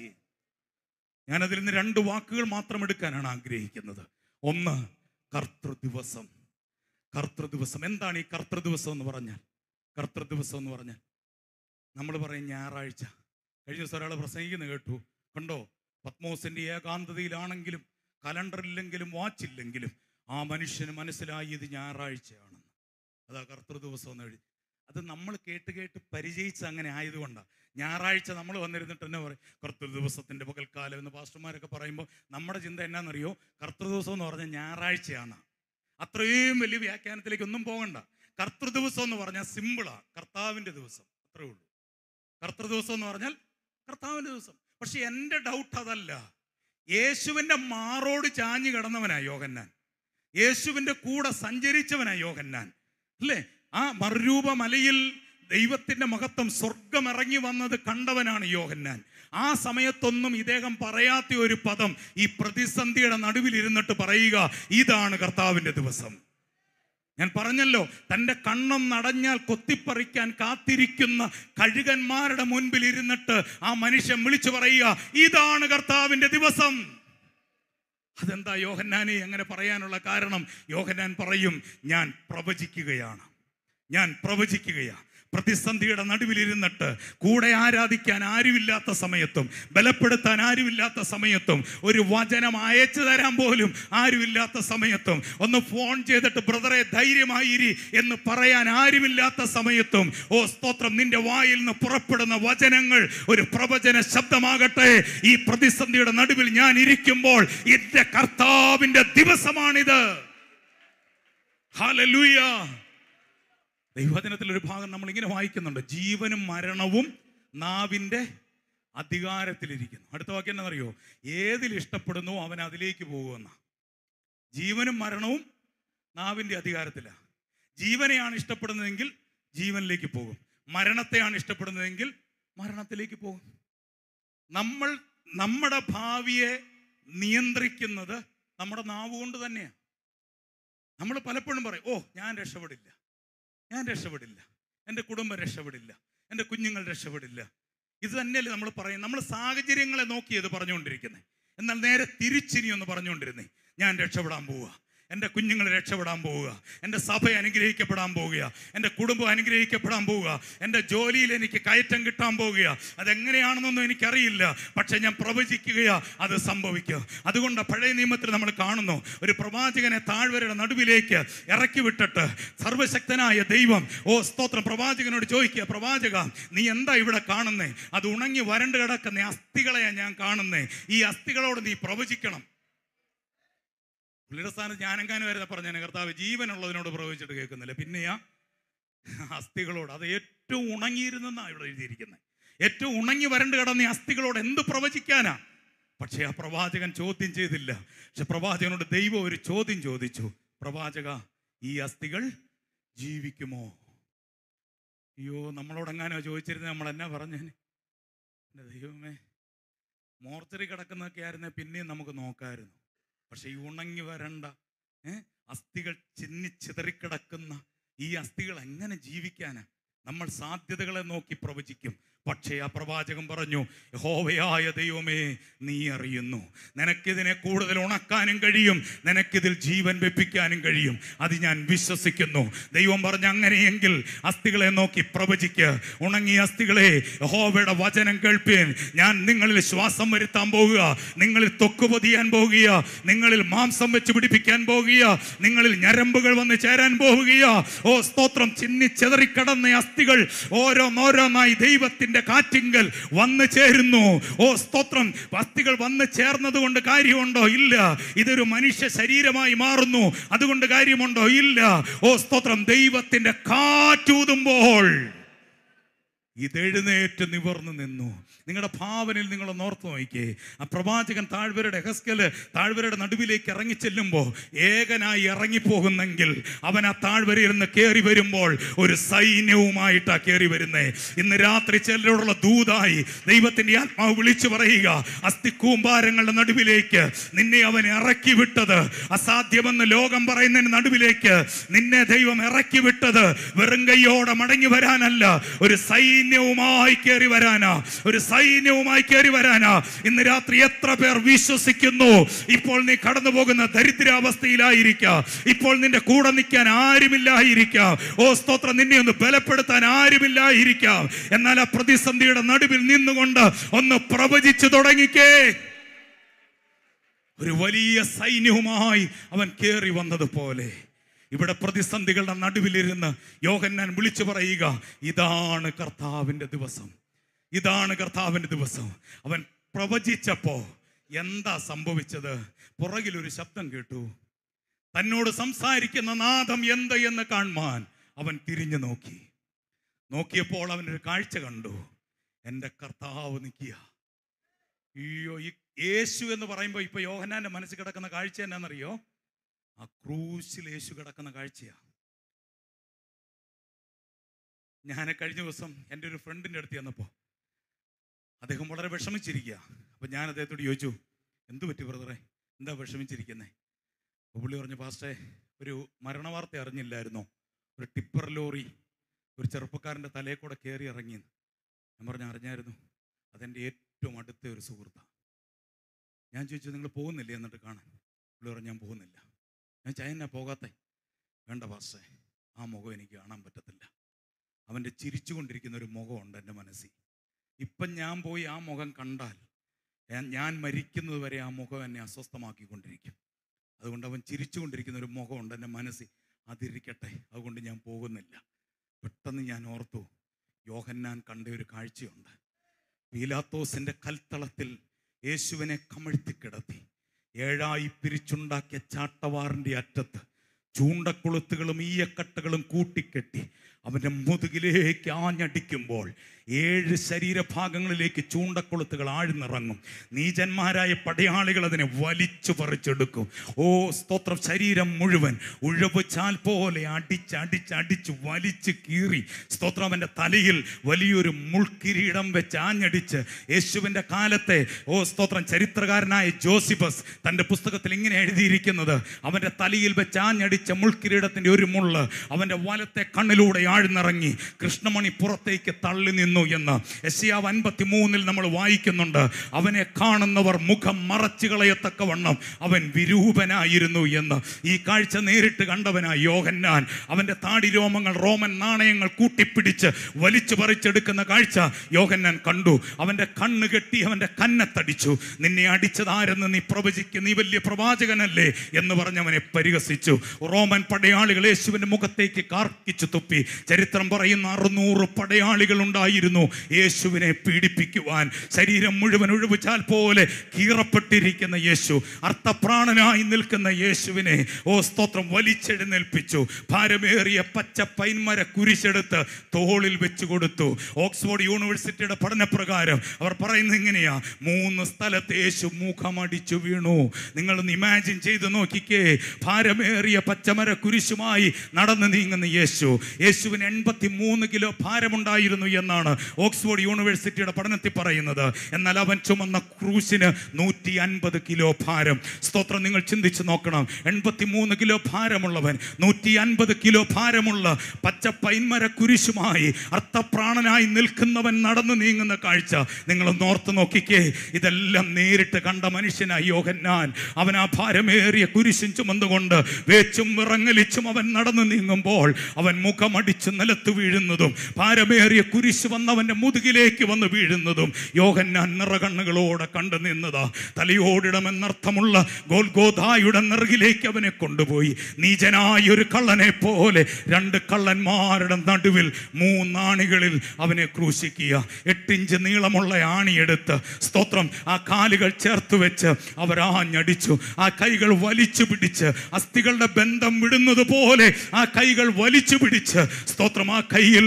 ഞാനതിൽ നിന്ന് രണ്ട് വാക്കുകൾ മാത്രം എടുക്കാനാണ് ആഗ്രഹിക്കുന്നത് ഒന്ന് കർത്തൃദിവസം കർത്തൃദിവസം എന്താണ് ഈ കർത്തൃദിവസം എന്ന് പറഞ്ഞാൽ കർത്തൃദിവസം എന്ന് പറഞ്ഞാൽ നമ്മൾ പറയും ഞായറാഴ്ച കഴിഞ്ഞ ദിവസം ഒരാൾ പ്രസംഗിക്കുന്നത് കേട്ടു കണ്ടോ പത്മോസിൻ്റെ ഏകാന്തതയിലാണെങ്കിലും കലണ്ടറില്ലെങ്കിലും വാച്ചില്ലെങ്കിലും ആ മനുഷ്യന് മനസ്സിലായി ഇത് ഞായറാഴ്ചയാണെന്ന് അതാ കർത്തൃ ദിവസം എന്ന് എഴുതി അത് നമ്മൾ കേട്ട് കേട്ട് പരിചയിച്ച് അങ്ങനെ ആയതുകൊണ്ടാണ് ഞായറാഴ്ച നമ്മൾ വന്നിരുന്നിട്ട് എന്നെ പറയും കർത്തൃ ദിവസത്തിൻ്റെ പകൽക്കാലം എന്ന് പാസ്റ്റർമാരൊക്കെ പറയുമ്പോൾ നമ്മുടെ ചിന്ത എന്നാണെന്നറിയോ കർത്തൃ ദിവസം എന്ന് പറഞ്ഞാൽ ഞായറാഴ്ചയാണ് അത്രയും വലിയ വ്യാഖ്യാനത്തിലേക്ക് ഒന്നും പോകണ്ട കർത്തൃ ദിവസം എന്ന് പറഞ്ഞാൽ സിമ്പിളാണ് കർത്താവിൻ്റെ ദിവസം അത്രേ ഉള്ളൂ കർത്തൃ ദിവസം എന്ന് പറഞ്ഞാൽ കർത്താവിൻ്റെ ദിവസം പക്ഷെ എൻ്റെ ഡൗട്ട് അതല്ല യേശുവിൻ്റെ മാറോട് ചാഞ്ഞു കിടന്നവനാ യോഗന്നാൻ യേശുവിൻ്റെ കൂടെ സഞ്ചരിച്ചവനാ യോഗന്നാൻ അല്ലേ ആ മറുരൂപ മലയിൽ ദൈവത്തിൻ്റെ മഹത്വം സ്വർഗമിറങ്ങി വന്നത് കണ്ടവനാണ് യോഹന്നാൻ ആ സമയത്തൊന്നും ഇദ്ദേഹം പറയാത്ത ഒരു പദം ഈ പ്രതിസന്ധിയുടെ നടുവിലിരുന്നിട്ട് പറയുക ഇതാണ് കർത്താവിൻ്റെ ദിവസം ഞാൻ പറഞ്ഞല്ലോ തൻ്റെ കണ്ണം നടഞ്ഞാൽ കൊത്തിപ്പറിക്കാൻ കാത്തിരിക്കുന്ന കഴുകന്മാരുടെ മുൻപിൽ ഇരുന്നിട്ട് ആ മനുഷ്യൻ വിളിച്ചു പറയുക ഇതാണ് കർത്താവിൻ്റെ ദിവസം അതെന്താ യോഹന്നാനെ അങ്ങനെ പറയാനുള്ള കാരണം യോഹന്നാൻ പറയും ഞാൻ പ്രവചിക്കുകയാണ് ഞാൻ പ്രവചിക്കുകയാണ് പ്രതിസന്ധിയുടെ നടുവിലിരുന്നിട്ട് കൂടെ ആരാധിക്കാൻ ആരുമില്ലാത്ത സമയത്തും ബലപ്പെടുത്താൻ ആരുമില്ലാത്ത സമയത്തും ഒരു വചനം അയച്ചു തരാൻ പോലും ആരുമില്ലാത്ത സമയത്തും ഒന്ന് ഫോൺ ചെയ്തിട്ട് ബ്രദറെ ധൈര്യമായിരി എന്ന് പറയാൻ ആരുമില്ലാത്ത സമയത്തും ഓ സ്തോത്രം നിന്റെ വായിൽ നിന്ന് പുറപ്പെടുന്ന വചനങ്ങൾ ഒരു പ്രവചന ശബ്ദമാകട്ടെ ഈ പ്രതിസന്ധിയുടെ നടുവിൽ ഞാൻ ഇരിക്കുമ്പോൾ എന്റെ കർത്താവിന്റെ ദിവസമാണിത് ഹാലലൂയ ദൈവചനത്തിൽ ഒരു ഭാഗം നമ്മൾ ഇങ്ങനെ വായിക്കുന്നുണ്ട് ജീവനും മരണവും നാവിൻ്റെ അധികാരത്തിലിരിക്കുന്നു അടുത്ത വാക്യം എന്താണെന്നറിയോ ഏതിൽ ഇഷ്ടപ്പെടുന്നു അവൻ അതിലേക്ക് പോകുമെന്ന ജീവനും മരണവും നാവിൻ്റെ അധികാരത്തിലാണ് ജീവനെയാണ് ഇഷ്ടപ്പെടുന്നതെങ്കിൽ ജീവനിലേക്ക് പോകും മരണത്തെയാണ് ഇഷ്ടപ്പെടുന്നതെങ്കിൽ മരണത്തിലേക്ക് പോകും നമ്മൾ നമ്മുടെ ഭാവിയെ നിയന്ത്രിക്കുന്നത് നമ്മുടെ നാവ് കൊണ്ട് തന്നെയാണ് നമ്മൾ പലപ്പോഴും പറയും ഓ ഞാൻ രക്ഷപ്പെടില്ല ഞാൻ രക്ഷപ്പെടില്ല എൻ്റെ കുടുംബം രക്ഷപ്പെടില്ല എൻ്റെ കുഞ്ഞുങ്ങൾ രക്ഷപ്പെടില്ല ഇത് തന്നെയല്ലേ നമ്മൾ പറയും നമ്മൾ സാഹചര്യങ്ങളെ നോക്കി ഇത് പറഞ്ഞുകൊണ്ടിരിക്കുന്നത് എന്നാൽ നേരെ തിരിച്ചിനി ഒന്ന് പറഞ്ഞുകൊണ്ടിരുന്നേ ഞാൻ രക്ഷപ്പെടാൻ പോവുക എൻ്റെ കുഞ്ഞുങ്ങൾ രക്ഷപ്പെടാൻ പോവുക എൻ്റെ സഭ അനുഗ്രഹിക്കപ്പെടാൻ പോവുക എൻ്റെ കുടുംബം അനുഗ്രഹിക്കപ്പെടാൻ പോവുക എൻ്റെ ജോലിയിൽ എനിക്ക് കയറ്റം കിട്ടാൻ പോവുക അതെങ്ങനെയാണെന്നൊന്നും എനിക്കറിയില്ല പക്ഷേ ഞാൻ പ്രവചിക്കുക അത് സംഭവിക്കുക അതുകൊണ്ട് പഴയ നിയമത്തിൽ നമ്മൾ കാണുന്നു ഒരു പ്രവാചകനെ താഴ്വരയുടെ നടുവിലേക്ക് ഇറക്കി വിട്ടിട്ട് സർവശക്തനായ ദൈവം ഓ സ്തോത്രം പ്രവാചകനോട് ചോദിക്കുക പ്രവാചക നീ എന്താ ഇവിടെ കാണുന്നേ അത് ഉണങ്ങി വരണ്ട് കിടക്കുന്ന അസ്ഥികളെയാണ് ഞാൻ കാണുന്നേ ഈ അസ്ഥികളോട് നീ പ്രവചിക്കണം പുള്ളിയുടെ സ്ഥാനത്ത് ഞാനെങ്ങാനും വരുന്ന പറഞ്ഞ കർത്താവ് ജീവനുള്ളതിനോട് പ്രവചിച്ചിട്ട് കേൾക്കുന്നില്ല പിന്നെയാ അസ്ഥികളോട് അത് ഏറ്റവും ഉണങ്ങിയിരുന്നെന്നാണ് ഇവിടെ എഴുതിയിരിക്കുന്നത് ഏറ്റവും ഉണങ്ങി വരണ്ട് കിടന്ന അസ്ഥികളോട് എന്ത് പ്രവചിക്കാനാ പക്ഷേ ആ പ്രവാചകൻ ചോദ്യം ചെയ്തില്ല പക്ഷെ പ്രവാചകനോട് ദൈവം ഒരു ചോദ്യം ചോദിച്ചു പ്രവാചക ഈ അസ്ഥികൾ ജീവിക്കുമോ അയ്യോ നമ്മളോടെങ്ങാനോ ചോദിച്ചിരുന്നത് നമ്മൾ എന്നാ പറഞ്ഞേ ദൈവമേ മോർച്ചറി കിടക്കുന്നൊക്കെ ആയിരുന്നെ പിന്നെയും നമുക്ക് നോക്കാമായിരുന്നു പക്ഷേ ഈ ഉണങ്ങി വരണ്ട അസ്ഥികൾ ചിന്നി ചിതറിക്കിടക്കുന്ന ഈ അസ്ഥികൾ എങ്ങനെ ജീവിക്കാനാ നമ്മൾ സാധ്യതകളെ നോക്കി പ്രവചിക്കും പക്ഷേ ആ പ്രവാചകൻ പറഞ്ഞു ഹോവയായ ദൈവമേ നീ അറിയുന്നു നിനക്കിതിനെ കൂടുതൽ ഉണക്കാനും കഴിയും നിനക്കിതിൽ ജീവൻ വെപ്പിക്കാനും കഴിയും അത് ഞാൻ വിശ്വസിക്കുന്നു ദൈവം പറഞ്ഞു അങ്ങനെയെങ്കിൽ അസ്ഥികളെ നോക്കി പ്രവചിക്ക് ഉണങ്ങിയ അസ്ഥികളെ ഹോവയുടെ വചനം കേൾപ്പീൻ ഞാൻ നിങ്ങളിൽ ശ്വാസം വരുത്താൻ പോകുക നിങ്ങളിൽ തൊക്കുപൊതിയാൻ പോകുക നിങ്ങളിൽ മാംസം വെച്ച് പിടിപ്പിക്കാൻ പോകുക നിങ്ങളിൽ ഞരമ്പുകൾ വന്ന് ചേരാൻ പോകുക ഓ സ്തോത്രം ചിന്നി അസ്ഥികൾ ഓരോന്നോരോന്നായി ദൈവത്തിൻ്റെ ദൈവത്തിന്റെ കാറ്റിങ്കൽ വന്നു ചേരുന്നു ഓ സ്തോത്രം അസ്ഥികൾ വന്നു ചേർന്നത് കൊണ്ട് കാര്യമുണ്ടോ ഇല്ല ഇതൊരു മനുഷ്യ ശരീരമായി മാറുന്നു അതുകൊണ്ട് കാര്യമുണ്ടോ ഇല്ല ഓ സ്തോത്രം ദൈവത്തിന്റെ കാറ്റൂതുമ്പോൾ ഇതെഴുന്നേറ്റ് നിവർന്നു നിന്നു നിങ്ങളുടെ ഭാവനയിൽ നിങ്ങൾ ഓർത്ത് നോക്കിയേ ആ പ്രവാചകൻ താഴ്വരയുടെ ഹെസ്കല് താഴ്വരയുടെ നടുവിലേക്ക് ഇറങ്ങി ചെല്ലുമ്പോൾ ഏകനായി ഇറങ്ങിപ്പോകുന്നെങ്കിൽ അവൻ ആ താഴ്വരയിൽ നിന്ന് കയറി വരുമ്പോൾ ഒരു സൈന്യവുമായിട്ടാണ് കയറി വരുന്നേ ഇന്ന് രാത്രി ചിലരോടുള്ള ദൂതായി ദൈവത്തിൻ്റെ ആത്മാവ് വിളിച്ചു പറയുക അസ്ഥി കൂമ്പാരങ്ങളുടെ നടുവിലേക്ക് നിന്നെ അവൻ ഇറക്കി വിട്ടത് അസാധ്യമെന്ന് ലോകം പറയുന്നതിന് നടുവിലേക്ക് നിന്നെ ദൈവം ഇറക്കി വിട്ടത് വെറും കയ്യോടെ മടങ്ങി വരാനല്ല ഒരു സൈന്യവുമായി കയറി വരാനാ ഒരു സൈന്യവുമായി കയറി വരാനാ ഇന്ന് രാത്രി എത്ര പേർ വിശ്വസിക്കുന്നു ഇപ്പോൾ നീ കടന്നു പോകുന്ന ദരിദ്രാവസ്ഥയിലായിരിക്കാം ഇപ്പോൾ നിന്റെ കൂടെ നിൽക്കാൻ ആരുമില്ലായിരിക്കാം ഓ സ്തോത്രം നിന്നെ ഒന്ന് ബലപ്പെടുത്താൻ ആരുമില്ലായിരിക്കാം എന്നാൽ ആ പ്രതിസന്ധിയുടെ നടുവിൽ നിന്നുകൊണ്ട് ഒന്ന് പ്രവചിച്ചു തുടങ്ങിക്കേ ഒരു വലിയ സൈന്യവുമായി അവൻ കയറി വന്നതുപോലെ ഇവിടെ പ്രതിസന്ധികളുടെ നടുവിലിരുന്ന് യോഹന്നാൻ വിളിച്ചു പറയുക ഇതാണ് കർത്താവിൻ്റെ ദിവസം ഇതാണ് കർത്താവിൻ്റെ ദിവസം അവൻ പ്രവചിച്ചപ്പോൾ എന്താ സംഭവിച്ചത് പുറകിലൊരു ശബ്ദം കേട്ടു തന്നോട് സംസാരിക്കുന്ന നാദം എന്ത് എന്ന് കാണുവാൻ അവൻ തിരിഞ്ഞു നോക്കി നോക്കിയപ്പോൾ അവനൊരു കാഴ്ച കണ്ടു എൻ്റെ കർത്താവ് നിൽക്കുക അയ്യോ ഈ യേശു എന്ന് പറയുമ്പോൾ ഇപ്പോൾ യോഹനാൻ്റെ മനസ്സിൽ കിടക്കുന്ന കാഴ്ച എന്നാണെന്നറിയോ ആ ക്രൂശിൽ യേശു കിടക്കുന്ന കാഴ്ചയാണ് ഞാൻ കഴിഞ്ഞ ദിവസം എൻ്റെ ഒരു ഫ്രണ്ടിൻ്റെ അടുത്ത് ചെന്നപ്പോൾ അദ്ദേഹം വളരെ വിഷമിച്ചിരിക്കുക അപ്പം ഞാൻ അദ്ദേഹത്തോട് ചോദിച്ചു എന്ത് പറ്റി ബ്രദറെ എന്താ വിഷമിച്ചിരിക്കുന്നേ പുള്ളി പറഞ്ഞു പാസ്റ്റേ ഒരു മരണവാർത്ത അറിഞ്ഞില്ലായിരുന്നു ഒരു ടിപ്പർ ലോറി ഒരു ചെറുപ്പക്കാരൻ്റെ തലയിൽ കൂടെ കയറി ഇറങ്ങിയെന്ന് ഞാൻ പറഞ്ഞു അറിഞ്ഞായിരുന്നു അതെൻ്റെ ഏറ്റവും അടുത്ത ഒരു സുഹൃത്താണ് ഞാൻ ചോദിച്ചു നിങ്ങൾ പോകുന്നില്ലേ എന്നിട്ട് കാണാൻ പുള്ളി പറഞ്ഞു ഞാൻ പോകുന്നില്ല ഞാൻ ചൈന പോകാത്തേ വേണ്ട പാസ്റ്റേ ആ മുഖം എനിക്ക് കാണാൻ പറ്റത്തില്ല അവൻ്റെ ചിരിച്ചുകൊണ്ടിരിക്കുന്ന ഒരു മുഖമുണ്ട് എൻ്റെ മനസ്സിൽ ഇപ്പം ഞാൻ പോയി ആ മുഖം കണ്ടാൽ ഞാൻ മരിക്കുന്നത് വരെ ആ മുഖം എന്നെ അസ്വസ്ഥമാക്കിക്കൊണ്ടിരിക്കും അതുകൊണ്ട് അവൻ ചിരിച്ചുകൊണ്ടിരിക്കുന്ന ഒരു മുഖമുണ്ട് എൻ്റെ മനസ്സിൽ അതിരിക്കട്ടെ അതുകൊണ്ട് ഞാൻ പോകുന്നില്ല പെട്ടെന്ന് ഞാൻ ഓർത്തു യോഹന്നാൻ കണ്ട ഒരു കാഴ്ചയുണ്ട് പീലാത്തോസിൻ്റെ കൽത്തളത്തിൽ യേശുവിനെ കമഴ്ത്തി കിടത്തി ഏഴായി പിരിച്ചുണ്ടാക്കിയ ചാട്ടവാറിൻ്റെ അറ്റത്ത് ചൂണ്ടക്കൊളുത്തുകളും ഈയക്കട്ടകളും കൂട്ടിക്കെട്ടി അവൻ്റെ മുതുകിലേക്ക് ആഞ്ഞടിക്കുമ്പോൾ ഏഴ് ശരീരഭാഗങ്ങളിലേക്ക് ചൂണ്ടക്കൊളുത്തുകൾ ആഴ്ന്നിറങ്ങും നീചന്മാരായ പടയാളികൾ അതിനെ വലിച്ചു പറിച്ചെടുക്കും ഓ സ്തോത്രം ശരീരം മുഴുവൻ ചാൽ പോലെ അടിച്ച് വലിച്ച് കീറി സ്തോത്രം അവൻ്റെ തലയിൽ വലിയൊരു മുൾക്കിരീടം വെച്ച് ആഞ്ഞടിച്ച് യേശുവിൻ്റെ കാലത്തെ ഓ സ്തോത്രം ചരിത്രകാരനായ ജോസിഫസ് തൻ്റെ പുസ്തകത്തിൽ ഇങ്ങനെ എഴുതിയിരിക്കുന്നത് അവൻ്റെ തലയിൽ വെച്ച് ആഞ്ഞടിച്ച മുൾക്കിരീടത്തിൻ്റെ ഒരു മുള്ള് അവൻ്റെ വലത്തെ കണ്ണിലൂടെ താഴ്ന്നിറങ്ങി കൃഷ്ണമണി പുറത്തേക്ക് തള്ളി നിന്നു എന്ന് ആവ് അൻപത്തി മൂന്നിൽ നമ്മൾ വായിക്കുന്നുണ്ട് അവനെ കാണുന്നവർ മുഖം മറച്ചു വണ്ണം അവൻ വിരൂപനായിരുന്നു എന്ന് ഈ കാഴ്ച നേരിട്ട് കണ്ടവനായി യോഹന്നാൻ അവൻ്റെ താടി രോമങ്ങൾ റോമൻ നാണയങ്ങൾ കൂട്ടിപ്പിടിച്ച് വലിച്ചു പറിച്ചെടുക്കുന്ന കാഴ്ച യോഹന്നാൻ കണ്ടു അവൻ്റെ കണ്ണ് കെട്ടി അവൻ്റെ കന്നത്തടിച്ചു നിന്നെ അടിച്ചതാരെന്ന് നീ പ്രവചിക്കുക നീ വലിയ പ്രവാചകനല്ലേ എന്ന് പറഞ്ഞവനെ പരിഹസിച്ചു റോമൻ പടയാളികൾ യേശുവിൻ്റെ മുഖത്തേക്ക് കാർക്കിച്ചു തുപ്പി ചരിത്രം പറയുന്ന അറുന്നൂറ് പടയാളികൾ ഉണ്ടായിരുന്നു യേശുവിനെ പീഡിപ്പിക്കുവാൻ ശരീരം മുഴുവൻ ഒഴിവിച്ചാൽ പോലെ കീറപ്പെട്ടിരിക്കുന്ന യേശു അർത്ഥപ്രാണനായി നിൽക്കുന്ന യേശുവിനെ ഓ സ്തോത്രം വലിച്ചെഴുന്നേൽപ്പിച്ചു ഭാരമേറിയ പച്ച പൈൻമര കുരിശെടുത്ത് തോളിൽ വെച്ചു കൊടുത്തു ഓക്സ്ഫോർഡ് യൂണിവേഴ്സിറ്റിയുടെ പഠനപ്രകാരം അവർ പറയുന്നത് ഇങ്ങനെയാ മൂന്ന് സ്ഥലത്ത് യേശു മുഖമടിച്ചു വീണു നിങ്ങളൊന്ന് ഇമാജിൻ ചെയ്ത് നോക്കിക്കേ ഭാരമേറിയ പച്ചമര കുരിശുമായി നടന്നു നീങ്ങുന്ന യേശു യേശു യേശുവിന് എൺപത്തി മൂന്ന് കിലോ ഭാരമുണ്ടായിരുന്നു എന്നാണ് ഓക്സ്ഫോർഡ് യൂണിവേഴ്സിറ്റിയുടെ പഠനത്തിൽ പറയുന്നത് എന്നാൽ അവൻ ചുമന്ന ക്രൂശിന് നൂറ്റി അൻപത് കിലോ ഭാരം സ്തോത്രം നിങ്ങൾ ചിന്തിച്ച് നോക്കണം എൺപത്തി മൂന്ന് കിലോ ഭാരമുള്ളവൻ നൂറ്റി അൻപത് കിലോ ഭാരമുള്ള പച്ച പൈന്മര കുരിശുമായി അർത്ഥപ്രാണനായി നിൽക്കുന്നവൻ നടന്നു നീങ്ങുന്ന കാഴ്ച നിങ്ങൾ നോർത്ത് നോക്കിക്കേ ഇതെല്ലാം നേരിട്ട് കണ്ട മനുഷ്യനായി യോഹന്നാൻ അവൻ ആ ഭാരമേറിയ കുരിശും ചുമന്നുകൊണ്ട് വേച്ചും വിറങ്ങലിച്ചും അവൻ നടന്നു നീങ്ങുമ്പോൾ അവൻ മുഖമടി അടിച്ച് നിലത്ത് വീഴുന്നതും പാരമേറിയ കുരിശ് വന്നവൻ്റെ മുതുകിലേക്ക് വന്ന് വീഴുന്നതും യോഹന്നാൻ നിറകണ്ണുകളോടെ കണ്ടു നിന്നതാ തലയോടിടമെന്നർത്ഥമുള്ള ഗോൽഗോധായുടെ നിറകിലേക്ക് അവനെ കൊണ്ടുപോയി നീചനായ ഒരു കള്ളനെ പോലെ രണ്ട് കള്ളന്മാരുടെ നടുവിൽ മൂന്നാണികളിൽ അവനെ ക്രൂശിക്കുക എട്ടിഞ്ച് നീളമുള്ള ആണിയെടുത്ത് സ്തോത്രം ആ കാലുകൾ ചേർത്ത് വെച്ച് അവരാഞ്ഞടിച്ചു ആ കൈകൾ വലിച്ചു പിടിച്ച് അസ്ഥികളുടെ ബന്ധം വിടുന്നത് പോലെ ആ കൈകൾ വലിച്ചു പിടിച്ച് സ്തോത്രം ആ കയ്യിൽ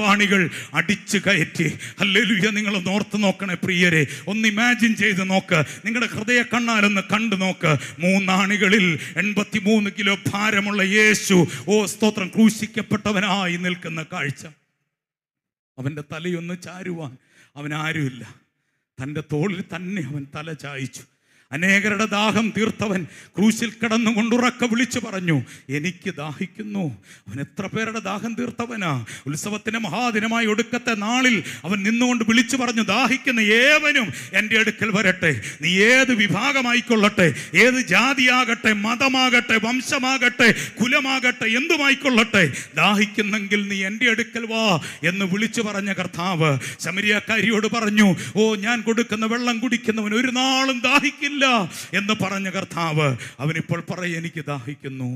പാണികൾ അടിച്ചു കയറ്റി അല്ലെലുയ്യ നിങ്ങൾ ഓർത്ത് നോക്കണേ പ്രിയരെ ഒന്ന് ഇമാജിൻ ചെയ്ത് നോക്ക് നിങ്ങളുടെ ഹൃദയ കണ്ണാലൊന്ന് കണ്ടു നോക്ക് മൂന്നാണികളിൽ എൺപത്തി മൂന്ന് കിലോ ഭാരമുള്ള യേശു ഓ സ്തോത്രം ക്രൂശിക്കപ്പെട്ടവനായി നിൽക്കുന്ന കാഴ്ച അവൻ്റെ തലയൊന്ന് ചാരുവാൻ അവനാരുമില്ല തൻ്റെ തോളിൽ തന്നെ അവൻ തല ചായച്ചു അനേകരുടെ ദാഹം തീർത്തവൻ ക്രൂശിൽ കിടന്നു കൊണ്ടുറക്ക വിളിച്ചു പറഞ്ഞു എനിക്ക് ദാഹിക്കുന്നു അവൻ എത്ര പേരുടെ ദാഹം തീർത്തവനാ ഉത്സവത്തിൻ്റെ മഹാദിനമായി ഒടുക്കത്തെ നാളിൽ അവൻ നിന്നുകൊണ്ട് വിളിച്ചു പറഞ്ഞു ദാഹിക്കുന്ന ഏവനും എൻ്റെ അടുക്കൽ വരട്ടെ നീ ഏത് വിഭാഗമായിക്കൊള്ളട്ടെ ഏത് ജാതിയാകട്ടെ മതമാകട്ടെ വംശമാകട്ടെ കുലമാകട്ടെ എന്തുമായിക്കൊള്ളട്ടെ ദാഹിക്കുന്നെങ്കിൽ നീ എൻ്റെ അടുക്കൽ വാ എന്ന് വിളിച്ചു പറഞ്ഞ കർത്താവ് ശമരിയാക്കാരിയോട് പറഞ്ഞു ഓ ഞാൻ കൊടുക്കുന്ന വെള്ളം കുടിക്കുന്നവൻ ഒരു നാളും ദാഹിക്കില്ല ഇല്ല എന്ന് പറഞ്ഞ കർത്താവ് അവനിപ്പോൾ പറയും എനിക്ക് ദാഹിക്കുന്നു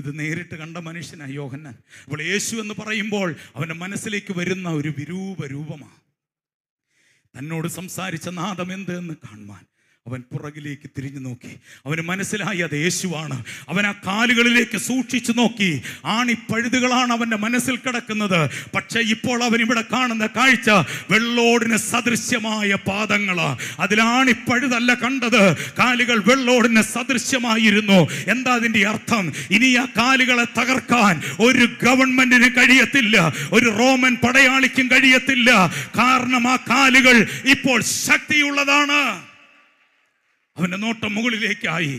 ഇത് നേരിട്ട് കണ്ട മനുഷ്യനാണ് യോഹന്നാൻ അപ്പോൾ യേശു എന്ന് പറയുമ്പോൾ അവൻ്റെ മനസ്സിലേക്ക് വരുന്ന ഒരു വിരൂപ രൂപമാണ് തന്നോട് സംസാരിച്ച നാദം എന്ത് എന്ന് കാണുവാൻ അവൻ പുറകിലേക്ക് തിരിഞ്ഞു നോക്കി അവന് മനസ്സിലായി അത് യേശുവാണ് അവൻ ആ കാലുകളിലേക്ക് സൂക്ഷിച്ചു നോക്കി ആണിപ്പഴുതുകളാണ് അവൻ്റെ മനസ്സിൽ കിടക്കുന്നത് പക്ഷേ ഇപ്പോൾ അവൻ ഇവിടെ കാണുന്ന കാഴ്ച വെള്ളോടിന് സദൃശ്യമായ പാദങ്ങൾ അതിലാണിപ്പഴുതല്ല കണ്ടത് കാലുകൾ വെള്ളോടിന് സദൃശ്യമായിരുന്നു എന്താ അതിൻ്റെ അർത്ഥം ഇനി ആ കാലുകളെ തകർക്കാൻ ഒരു ഗവൺമെന്റിന് കഴിയത്തില്ല ഒരു റോമൻ പടയാളിക്കും കഴിയത്തില്ല കാരണം ആ കാലുകൾ ഇപ്പോൾ ശക്തിയുള്ളതാണ് അവൻ്റെ നോട്ടം മുകളിലേക്കായി